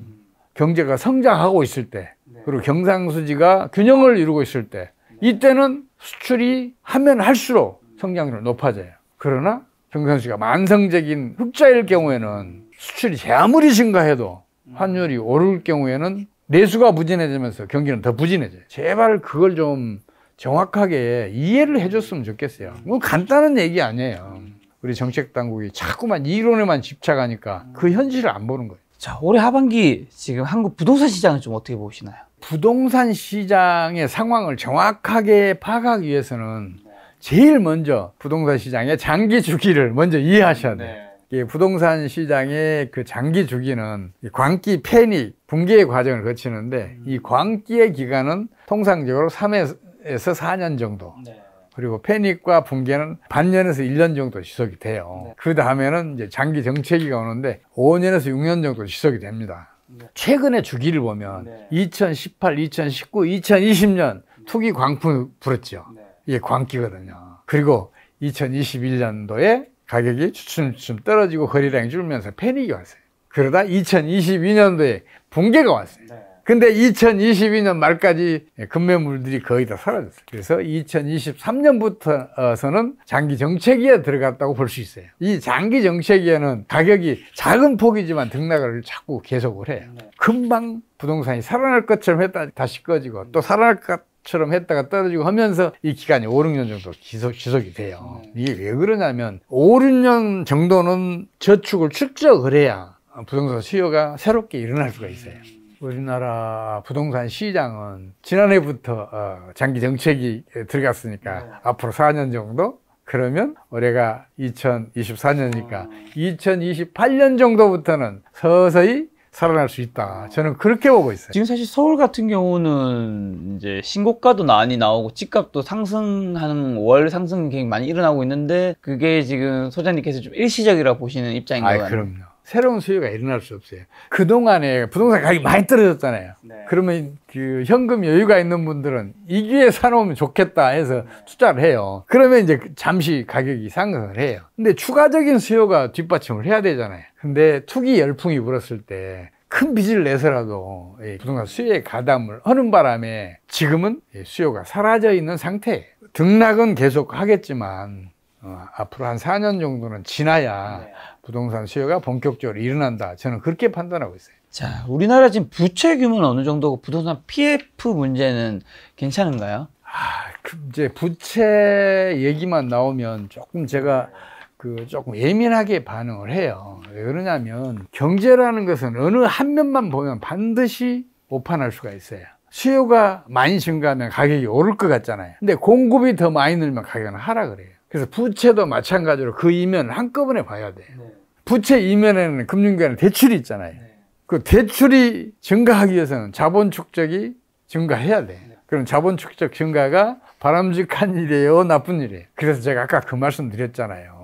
경제가 성장하고 있을 때 네. 그리고 경상수지가 균형을 이루고 있을 때 이때는 수출이 하면 할수록 성장률이 높아져요. 그러나 평상시가 만성적인 흑자일 경우에는 수출이 제 아무리 증가해도 환율이 오를 경우에는 내수가 부진해지면서 경기는 더 부진해져요. 제발 그걸 좀 정확하게 이해를 해줬으면 좋겠어요. 뭐 간단한 얘기 아니에요. 우리 정책 당국이 자꾸만 이론에만 집착하니까 그 현실을 안 보는 거예요. 자, 올해 하반기 지금 한국 부동산 시장은 좀 어떻게 보시나요? 부동산 시장의 상황을 정확하게 파악하기 위해서는 제일 먼저 부동산 시장의 장기 주기를 먼저 이해하셔야 돼요. 네. 부동산 시장의 그 장기 주기는 광기, 패닉, 붕괴의 과정을 거치는데 음. 이 광기의 기간은 통상적으로 3에서 4년 정도. 네. 그리고 패닉과 붕괴는 반년에서 1년 정도 지속이 돼요. 네. 그 다음에는 이제 장기 정체기가 오는데 5년에서 6년 정도 지속이 됩니다. 네. 최근의 주기를 보면 2018, 2019, 2020년 투기 광풍 불었죠. 이게 광기거든요. 그리고 2021년도에 가격이 주춤주춤 떨어지고 허리랑 이 줄면서 패닉이 왔어요. 그러다 2022년도에 붕괴가 왔어요. 네. 근데 2022년 말까지 급매물들이 거의 다 사라졌어요. 그래서 2023년부터서는 어, 장기 정책기에 들어갔다고 볼 수 있어요. 이 장기 정책기에는 가격이 작은 폭이지만 등락을 자꾸 계속을 해요. 네. 금방 부동산이 살아날 것처럼 했다 다시 꺼지고 또 살아날 것 처럼 했다가 떨어지고 하면서 이 기간이 5, 6년 정도 지속, 지속이 돼요. 네. 이게 왜 그러냐면 5, 6년 정도는 저축을 축적을 해야 부동산 수요가 새롭게 일어날 수가 있어요. 음. 우리나라 부동산 시장은 지난해부터 어, 장기 정책이 들어갔으니까 네. 앞으로 4년 정도 그러면 올해가 2024년이니까 2028년 아. 정도부터는 서서히 살아날 수 있다. 저는 그렇게 보고 있어요. 지금 사실 서울 같은 경우는 이제 신고가도 많이 나오고 집값도 상승하는 월상승 계획 많이 일어나고 있는데 그게 지금 소장님께서 좀 일시적이라 고 보시는 입장인 가요 아, 그럼요. 새로운 수요가 일어날 수 없어요. 그동안에 부동산 가격이 많이 떨어졌잖아요. 네. 그러면 그 현금 여유가 있는 분들은 이 기회에 사놓으면 좋겠다 해서 네. 투자를 해요. 그러면 이제 잠시 가격이 상승을 해요. 근데 추가적인 수요가 뒷받침을 해야 되잖아요. 근데 투기 열풍이 불었을 때 큰 빚을 내서라도 예, 부동산 수요에 가담을 하는 바람에 지금은 예, 수요가 사라져 있는 상태 등락은 계속 하겠지만 어, 앞으로 한 4년 정도는 지나야 네. 부동산 수요가 본격적으로 일어난다. 저는 그렇게 판단하고 있어요. 자, 우리나라 지금 부채 규모는 어느 정도고 부동산 PF 문제는 괜찮은가요? 아, 그 이제 부채 얘기만 나오면 조금 제가 그 조금 예민하게 반응을 해요. 왜 그러냐면 경제라는 것은 어느 한 면만 보면 반드시 오판할 수가 있어요. 수요가 많이 증가하면 가격이 오를 것 같잖아요. 근데 공급이 더 많이 늘면 가격은 하락 그래요. 그래서 부채도 마찬가지로 그 이면을 한꺼번에 봐야 돼요. 네. 부채 이면에는 금융기관의 대출이 있잖아요. 네. 그 대출이 증가하기 위해서는 자본 축적이 증가해야 돼. 네. 그럼 자본 축적 증가가 바람직한 일이에요, 나쁜 일이에요. 그래서 제가 아까 그 말씀 드렸잖아요.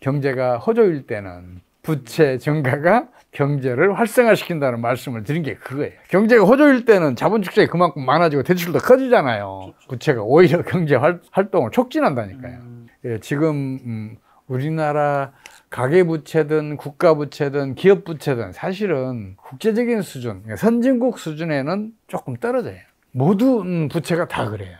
경제가 허조일 때는 부채 증가가 경제를 활성화시킨다는 말씀을 드린 게 그거예요. 경제가 호조일 때는 자본 축적이 그만큼 많아지고 대출도 커지잖아요. 그렇죠. 부채가 오히려 경제 활, 동을 촉진한다니까요. 음. 예, 지금 음, 우리나라 가계부채든 국가부채든 기업부채든 사실은 국제적인 수준, 그러니까 선진국 수준에는 조금 떨어져요. 모든 부채가 다 그래요.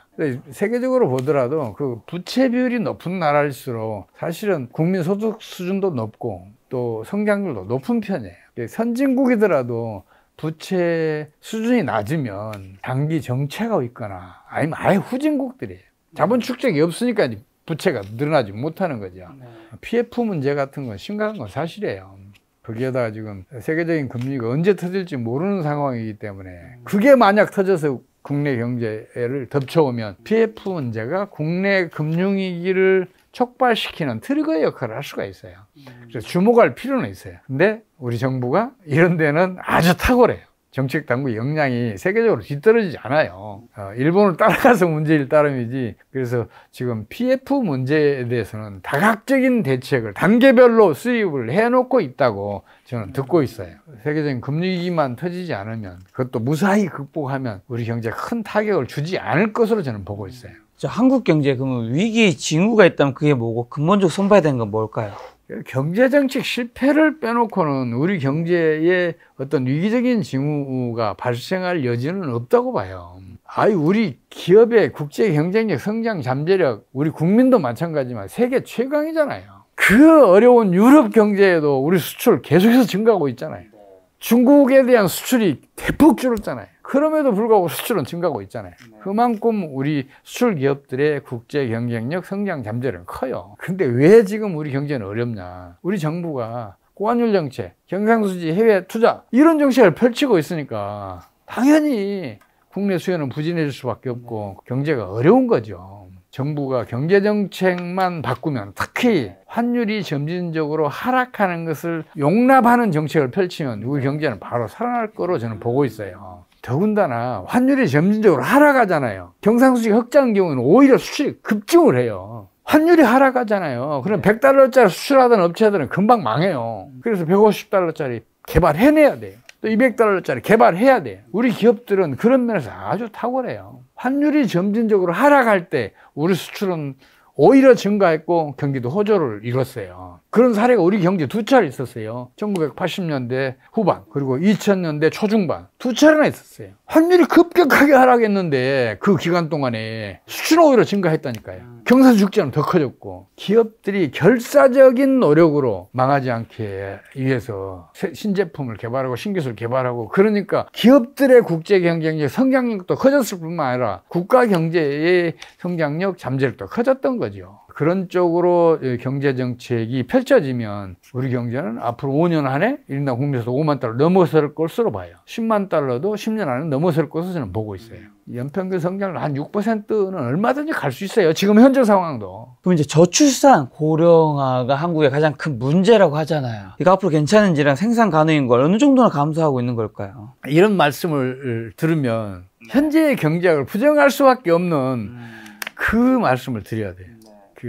세계적으로 보더라도 그 부채 비율이 높은 나라일수록 사실은 국민 소득 수준도 높고 또 성장률도 높은 편이에요. 선진국이더라도 부채 수준이 낮으면 장기 정체가 있거나 아니면 아예 후진국들이에요. 자본 축적이 없으니까 부채가 늘어나지 못하는 거죠. 네. PF 문제 같은 건 심각한 건 사실이에요. 거기에다가 지금 세계적인 금리가 언제 터질지 모르는 상황이기 때문에 음. 그게 만약 터져서 국내 경제를 덮쳐오면 PF 문제가 국내 금융위기를 촉발시키는 트리거 역할을 할 수가 있어요. 음. 그래서 주목할 필요는 있어요. 근데 우리 정부가 이런 데는 아주 탁월해요. 정책 당국 역량이 세계적으로 뒤떨어지지 않아요. 어, 일본을 따라가서 문제일 따름이지. 그래서 지금 PF 문제에 대해서는 다각적인 대책을 단계별로 수입을 해놓고 있다고 저는 듣고 있어요. 세계적인 금융위기만 터지지 않으면 그것도 무사히 극복하면 우리 경제에 큰 타격을 주지 않을 것으로 저는 보고 있어요. 저 한국 경제 그러면 위기 징후가 있다면 그게 뭐고 근본적 손봐야 되는 건 뭘까요? 경제정책 실패를 빼놓고는 우리 경제에 어떤 위기적인 징후가 발생할 여지는 없다고 봐요. 아이, 우리 기업의 국제 경쟁력, 성장 잠재력, 우리 국민도 마찬가지지만 세계 최강이잖아요. 그 어려운 유럽 경제에도 우리 수출 계속해서 증가하고 있잖아요. 중국에 대한 수출이 대폭 줄었잖아요. 그럼에도 불구하고 수출은 증가하고 있잖아요. 네. 그만큼 우리 수출 기업들의 국제 경쟁력 성장 잠재력은 커요. 근데 왜 지금 우리 경제는 어렵냐? 우리 정부가 고환율 정책, 경상수지 해외 투자 이런 정책을 펼치고 있으니까 당연히 국내 수요는 부진해질 수밖에 없고 네. 경제가 어려운 거죠. 정부가 경제 정책만 바꾸면 특히 네. 환율이 점진적으로 하락하는 것을 용납하는 정책을 펼치면 우리 경제는 바로 살아날 거로 저는 보고 있어요. 더군다나 환율이 점진적으로 하락하잖아요. 경상수지 흑자인 경우는 오히려 수출이 급증을 해요. 환율이 하락하잖아요. 그럼 100달러짜리 수출하던 업체들은 금방 망해요. 그래서 150달러짜리 개발해내야 돼요. 또 200달러짜리 개발해야 돼요. 우리 기업들은 그런 면에서 아주 탁월해요. 환율이 점진적으로 하락할 때 우리 수출은 오히려 증가했고 경기도 호조를 이뤘어요. 그런 사례가 우리 경제 두 차례 있었어요. 1980년대 후반 그리고 2000년대 초중반 두 차례나 있었어요. 환율이 급격하게 하락했는데 그 기간 동안에 수출 오히려 증가했다니까요. 음. 경사 축제는더 커졌고 기업들이 결사적인 노력으로 망하지 않게 위해서 신제품을 개발하고 신기술 개발하고 그러니까 기업들의 국제 경쟁력 성장력도 커졌을 뿐만 아니라 국가 경제의 성장력 잠재력도 커졌던 거죠. 그런 쪽으로 예, 경제 정책이 펼쳐지면 우리 경제는 앞으로 5년 안에 1인당 국민소서 5만 달러 넘어설 것으로 봐요. 10만 달러도 10년 안에 넘어설 것으로 저는 보고 있어요. 연평균 성장률 한 6%는 얼마든지 갈 수 있어요. 지금 현재 상황도. 그럼 이제 저출산 고령화가 한국의 가장 큰 문제라고 하잖아요. 이거 앞으로 괜찮은지랑 생산 가능인 걸 어느 정도나 감소하고 있는 걸까요? 이런 말씀을 들으면 현재의 경제학을 부정할 수밖에 없는 음. 그 말씀을 드려야 돼요.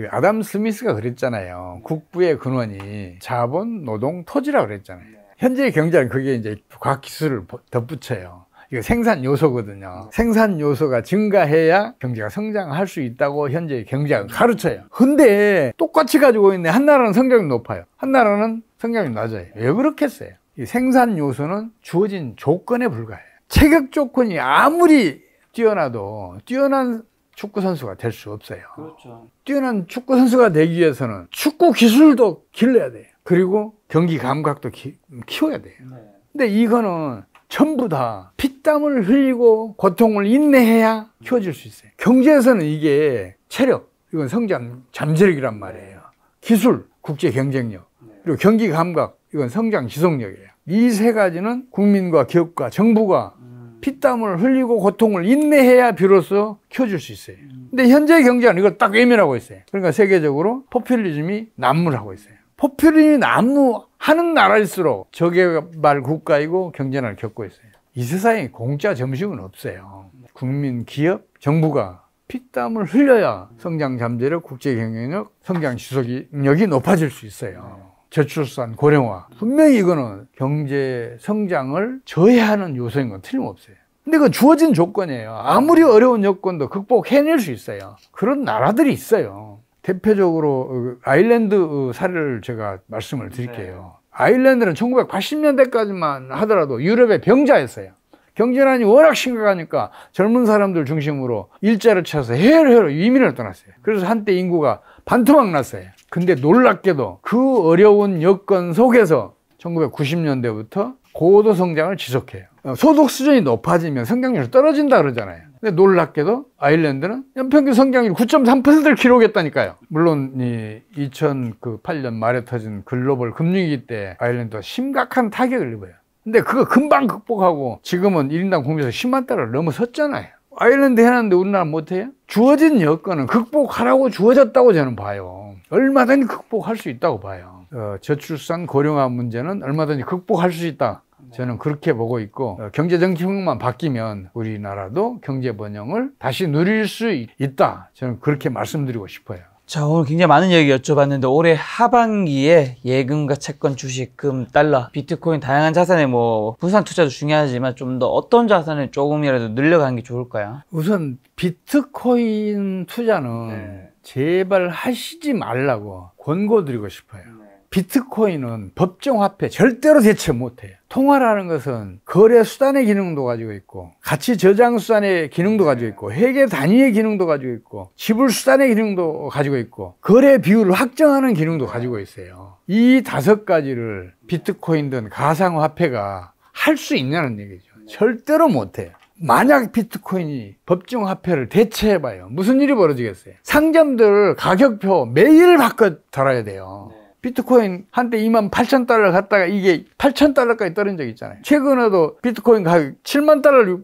그 아담 스미스가 그랬잖아요. 국부의 근원이 자본, 노동, 토지라 그랬잖아요. 네. 현재 경제는 그게 이제 과학기술을 덧붙여요. 이거 생산 요소거든요. 네. 생산 요소가 증가해야 경제가 성장할 수 있다고 현재 경제학 가르쳐요. 근데 똑같이 가지고 있는한 나라는 성장이 높아요. 한 나라는 성장이 낮아요. 왜 그렇겠어요? 이 생산 요소는 주어진 조건에 불과해요. 체격 조건이 아무리 뛰어나도 뛰어난 축구 선수가 될 수 없어요. 그렇죠. 뛰어난 축구 선수가 되기 위해서는 축구 기술도 길러야 돼요. 그리고 경기 감각도 키, 워야 돼요. 네. 근데 이거는 전부 다 피땀을 흘리고 고통을 인내해야 키워질 수 있어요. 경제에서는 이게 체력, 이건 성장 잠재력이란 네. 말이에요. 기술, 국제 경쟁력, 네. 그리고 경기 감각, 이건 성장 지속력이에요. 이 세 가지는 국민과 기업과 정부가 피땀을 흘리고 고통을 인내해야 비로소 켜워줄수 있어요. 근데 현재 경제는 이걸 딱 외면하고 있어요. 그러니까 세계적으로 포퓰리즘이 난무하고 있어요. 포퓰리즘이 난무하는 나라일수록 저개발 국가이고 경제난을 겪고 있어요. 이 세상에 공짜 점심은 없어요. 국민, 기업, 정부가 피땀을 흘려야 성장 잠재력, 국제 경쟁력, 성장 지속력이 높아질 수 있어요. 저출산, 고령화. 분명히 이거는 경제 성장을 저해하는 요소인 건 틀림없어요. 근데 그 주어진 조건이에요. 아무리 어려운 여건도 극복해낼 수 있어요. 그런 나라들이 있어요. 대표적으로 그 아일랜드 어, 사례를 제가 말씀을 드릴게요. 네. 아일랜드는 1980년대까지만 하더라도 유럽의 병자였어요. 경제난이 워낙 심각하니까 젊은 사람들 중심으로 일자를 찾아서 해외로 이민을 떠났어요. 그래서 한때 인구가 반토막 났어요. 근데 놀랍게도 그 어려운 여건 속에서 1990년대부터 고도 성장을 지속해요. 어, 소득 수준이 높아지면 성장률이 떨어진다 그러잖아요. 근데 놀랍게도 아일랜드는 연평균 성장률 9.3%를 기록했다니까요. 물론 이 2008년 말에 터진 글로벌 금융위기 때 아일랜드가 심각한 타격을 입어요. 근데 그거 금방 극복하고 지금은 1인당 국민소서 10만 달러를 넘어섰잖아요. 아일랜드 해놨는데 우리나라 못해요? 주어진 여건은 극복하라고 주어졌다고 저는 봐요. 얼마든지 극복할 수 있다고 봐요. 어, 저출산 고령화 문제는 얼마든지 극복할 수 있다. 저는 그렇게 보고 있고 어, 경제 정책만 바뀌면 우리나라도 경제 번영을 다시 누릴 수 있다. 저는 그렇게 말씀드리고 싶어요. 자, 오늘 굉장히 많은 얘기 여쭤봤는데 올해 하반기에 예금과 채권, 주식금, 달러, 비트코인 다양한 자산에 뭐부산 투자도 중요하지만 좀 더 어떤 자산을 조금이라도 늘려가는 게 좋을까요? 우선 비트코인 투자는 네. 제발 하시지 말라고 권고드리고 싶어요. 네. 비트코인은 법정화폐 절대로 대체 못해요 통화라는 것은 거래 수단의 기능도 가지고 있고 가치 저장 수단의 기능도 네. 가지고 있고 회계 단위의 기능도 가지고 있고 지불 수단의 기능도 가지고 있고 거래 비율을 확정하는 기능도 네. 가지고 있어요 이 다섯 가지를 비트코인든 가상화폐가 할 수 있냐는 얘기죠 네. 절대로 못해요 만약 비트코인이 법정화폐를 대체해봐요 무슨 일이 벌어지겠어요 상점들 가격표 매일 바꿔 달아야 돼요 비트코인 한때 2만 8천 달러 갔다가 이게 8천 달러까지 떨어진 적 있잖아요. 최근에도 비트코인 가격 7만 달러를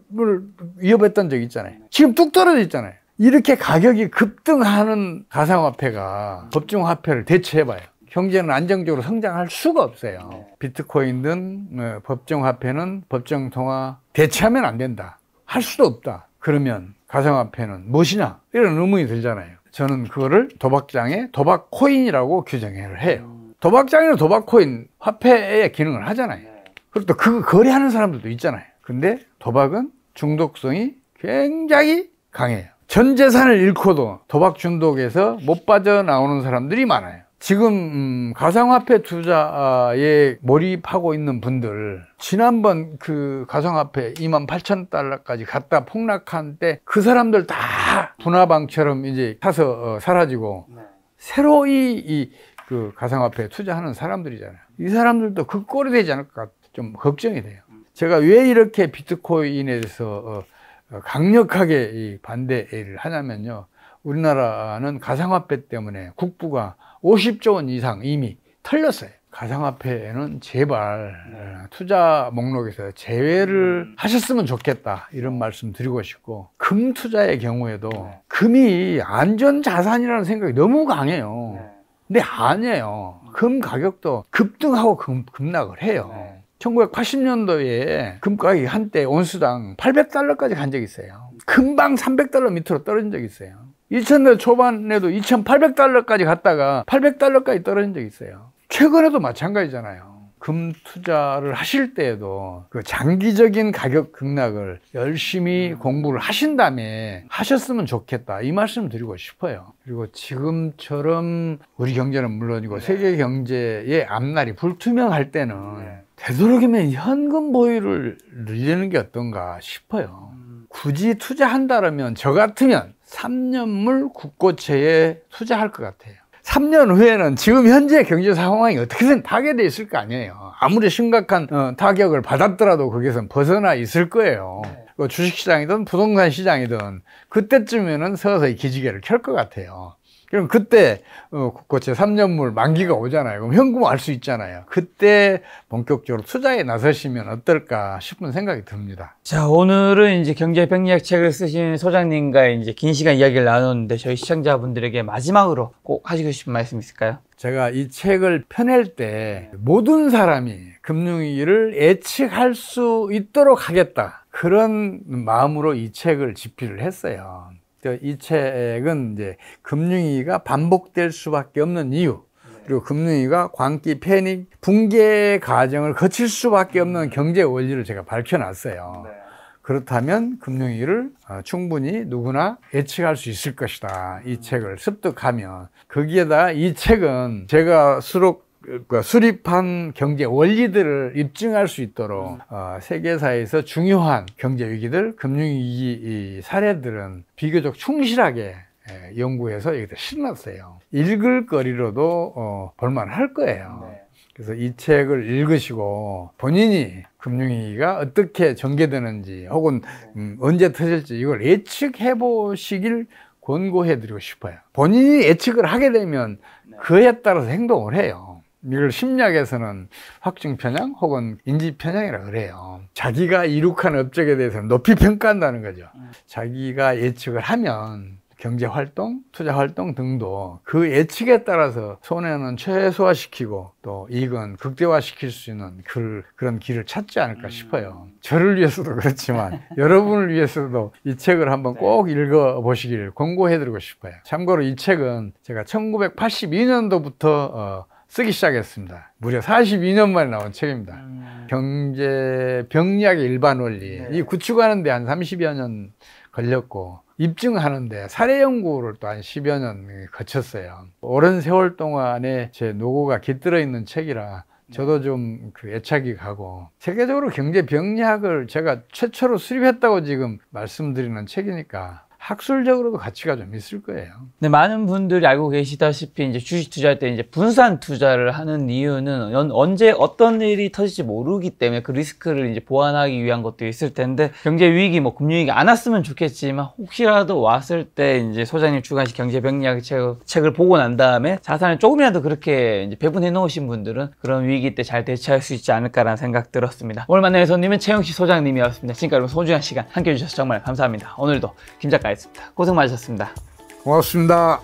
위협했던 적 있잖아요. 지금 뚝떨어져있잖아요 이렇게 가격이 급등하는 가상화폐가 법정화폐를 대체해봐요. 경제는 안정적으로 성장할 수가 없어요. 비트코인든 네, 법정화폐는 법정통화 대체하면 안 된다. 할 수도 없다. 그러면 가상화폐는 무엇이냐? 이런 의문이 들잖아요. 저는 그거를 도박장에 도박 코인이라고 규정을 해요. 도박장에는 도박 코인 화폐의 기능을 하잖아요. 네. 그리고 또그 거래하는 사람들도 있잖아요. 근데 도박은 중독성이 굉장히 강해요. 전 재산을 잃고도 도박 중독에서 못 빠져나오는 사람들이 많아요. 지금 음, 가상화폐 투자에 몰입하고 있는 분들 지난번 그 가상화폐 2만 8천 달러까지 갔다 폭락한 때 그 사람들 다 분화방처럼 이제 타서 어, 사라지고 네. 새로이 이 그 가상화폐에 투자하는 사람들이잖아요. 이 사람들도 그 꼴이 되지 않을까 좀 걱정이 돼요. 음. 제가 왜 이렇게 비트코인에 대해서 어, 어, 강력하게 이 반대를 하냐면요. 우리나라는 가상화폐 때문에 국부가 50조 원 이상 이미 털렸어요. 가상화폐에는 제발 네. 투자 목록에서 제외를 음. 하셨으면 좋겠다 이런 어. 말씀 드리고 싶고 금 투자의 경우에도 네. 금이 안전 자산이라는 생각이 너무 강해요. 네. 근데 아니에요. 금 가격도 급등하고 금, 급락을 해요. 1980년도에 금 가격이 한때 온수당 800달러까지 간 적이 있어요. 금방 300달러 밑으로 떨어진 적이 있어요. 2 0 0 0년 초반에도 2800달러까지 갔다가 800달러까지 떨어진 적이 있어요. 최근에도 마찬가지잖아요. 금 투자를 하실 때에도 그 장기적인 가격 급락을 열심히 음. 공부를 하신다음에 하셨으면 좋겠다 이 말씀 드리고 싶어요 그리고 지금처럼 우리 경제는 물론이고 네. 세계 경제의 앞날이 불투명할 때는 네. 되도록이면 현금 보유를 늘리는 게 어떤가 싶어요 음. 굳이 투자한다라면 저 같으면 3년물 국고채에 투자할 것 같아요 3년 후에는 지금 현재 경제 상황이 어떻게든 타격이 있을 거 아니에요. 아무리 심각한 어, 타격을 받았더라도 거기선 벗어나 있을 거예요. 뭐 주식시장이든 부동산 시장이든 그때쯤에는 서서히 기지개를 켤 것 같아요. 그럼 그때 국고 어, 그, 그 제3년물 만기가 오잖아요. 그럼 현금 알수 있잖아요. 그때 본격적으로 투자에 나서시면 어떨까 싶은 생각이 듭니다. 자, 오늘은 이제 경제 병리학 책을 쓰신 소장님과 이제 긴 시간 이야기를 나눴는데 저희 시청자분들에게 마지막으로 꼭 하시고 싶은 말씀 있을까요? 제가 이 책을 펴낼 때 모든 사람이 금융위기를 예측할 수 있도록 하겠다. 그런 마음으로 이 책을 집필을 했어요. 이 책은 이제 금융위기가 반복될 수밖에 없는 이유 네. 그리고 금융위가 광기 패닉 붕괴 과정을 거칠 수밖에 없는 경제 원리를 제가 밝혀놨어요. 네. 그렇다면 금융위를 어, 충분히 누구나 예측할 수 있을 것이다. 이 음. 책을 습득하면 거기에다이 책은 제가 수록 그러니까 수립한 경제 원리들을 입증할 수 있도록 음. 어, 세계사에서 중요한 경제 위기들, 금융 위기 사례들은 비교적 충실하게 예, 연구해서 여기다 실었어요 읽을 거리로도 어, 볼만할 거예요. 네. 그래서 이 책을 읽으시고 본인이 금융위기가 어떻게 전개되는지 혹은 네. 음, 언제 터질지 이걸 예측해 보시길 권고해 드리고 싶어요. 본인이 예측을 하게 되면 네. 그에 따라서 행동을 해요. 이걸 심리학에서는 확증 편향 혹은 인지 편향이라 그래요. 자기가 이룩한 업적에 대해서 높이 평가한다는 거죠. 음. 자기가 예측을 하면 경제 활동, 투자 활동 등도 그 예측에 따라서 손해는 최소화시키고 또 이익은 극대화시킬 수 있는 그, 런 길을 찾지 않을까 음. 싶어요. 저를 위해서도 그렇지만 여러분을 위해서도 이 책을 한번 네. 꼭 읽어보시길 권고해드리고 싶어요. 참고로 이 책은 제가 1982년도부터 어, 쓰기 시작했습니다. 무려 42년 만에 나온 책입니다. 음. 경제 병리학의 일반 원리. 네. 이 구축하는데 한 30여 년 걸렸고, 입증하는데 사례 연구를 또 한 10여 년 거쳤어요. 오랜 세월 동안에 제 노고가 깃들어 있는 책이라 저도 좀그 애착이 가고 세계적으로 경제 병리학을 제가 최초로 수립했다고 지금 말씀드리는 책이니까 학술적으로도 가치가 좀 있을 거예요. 네, 많은 분들이 알고 계시다시피 이제 주식 투자할 때 이제 분산 투자를 하는 이유는 연, 언제 어떤 일이 터질지 모르기 때문에 그 리스크를 이제 보완하기 위한 것도 있을 텐데 경제 위기 뭐 금융 위기 안 왔으면 좋겠지만 혹시라도 왔을 때 이제 소장님 주관식 경제 병리학 책, 책을 보고 난 다음에 자산을 조금이라도 그렇게 이제 배분해 놓으신 분들은 그런 위기 때 잘 대처할 수 있지 않을까라는 생각 들었습니다. 오늘 만나는 손님은 최영식 소장님이었습니다. 지금까지 소중한 시간 함께 해주셔서 정말 감사합니다. 오늘도 김 작가 가겠습니다 고생 많으셨습니다. 고맙습니다.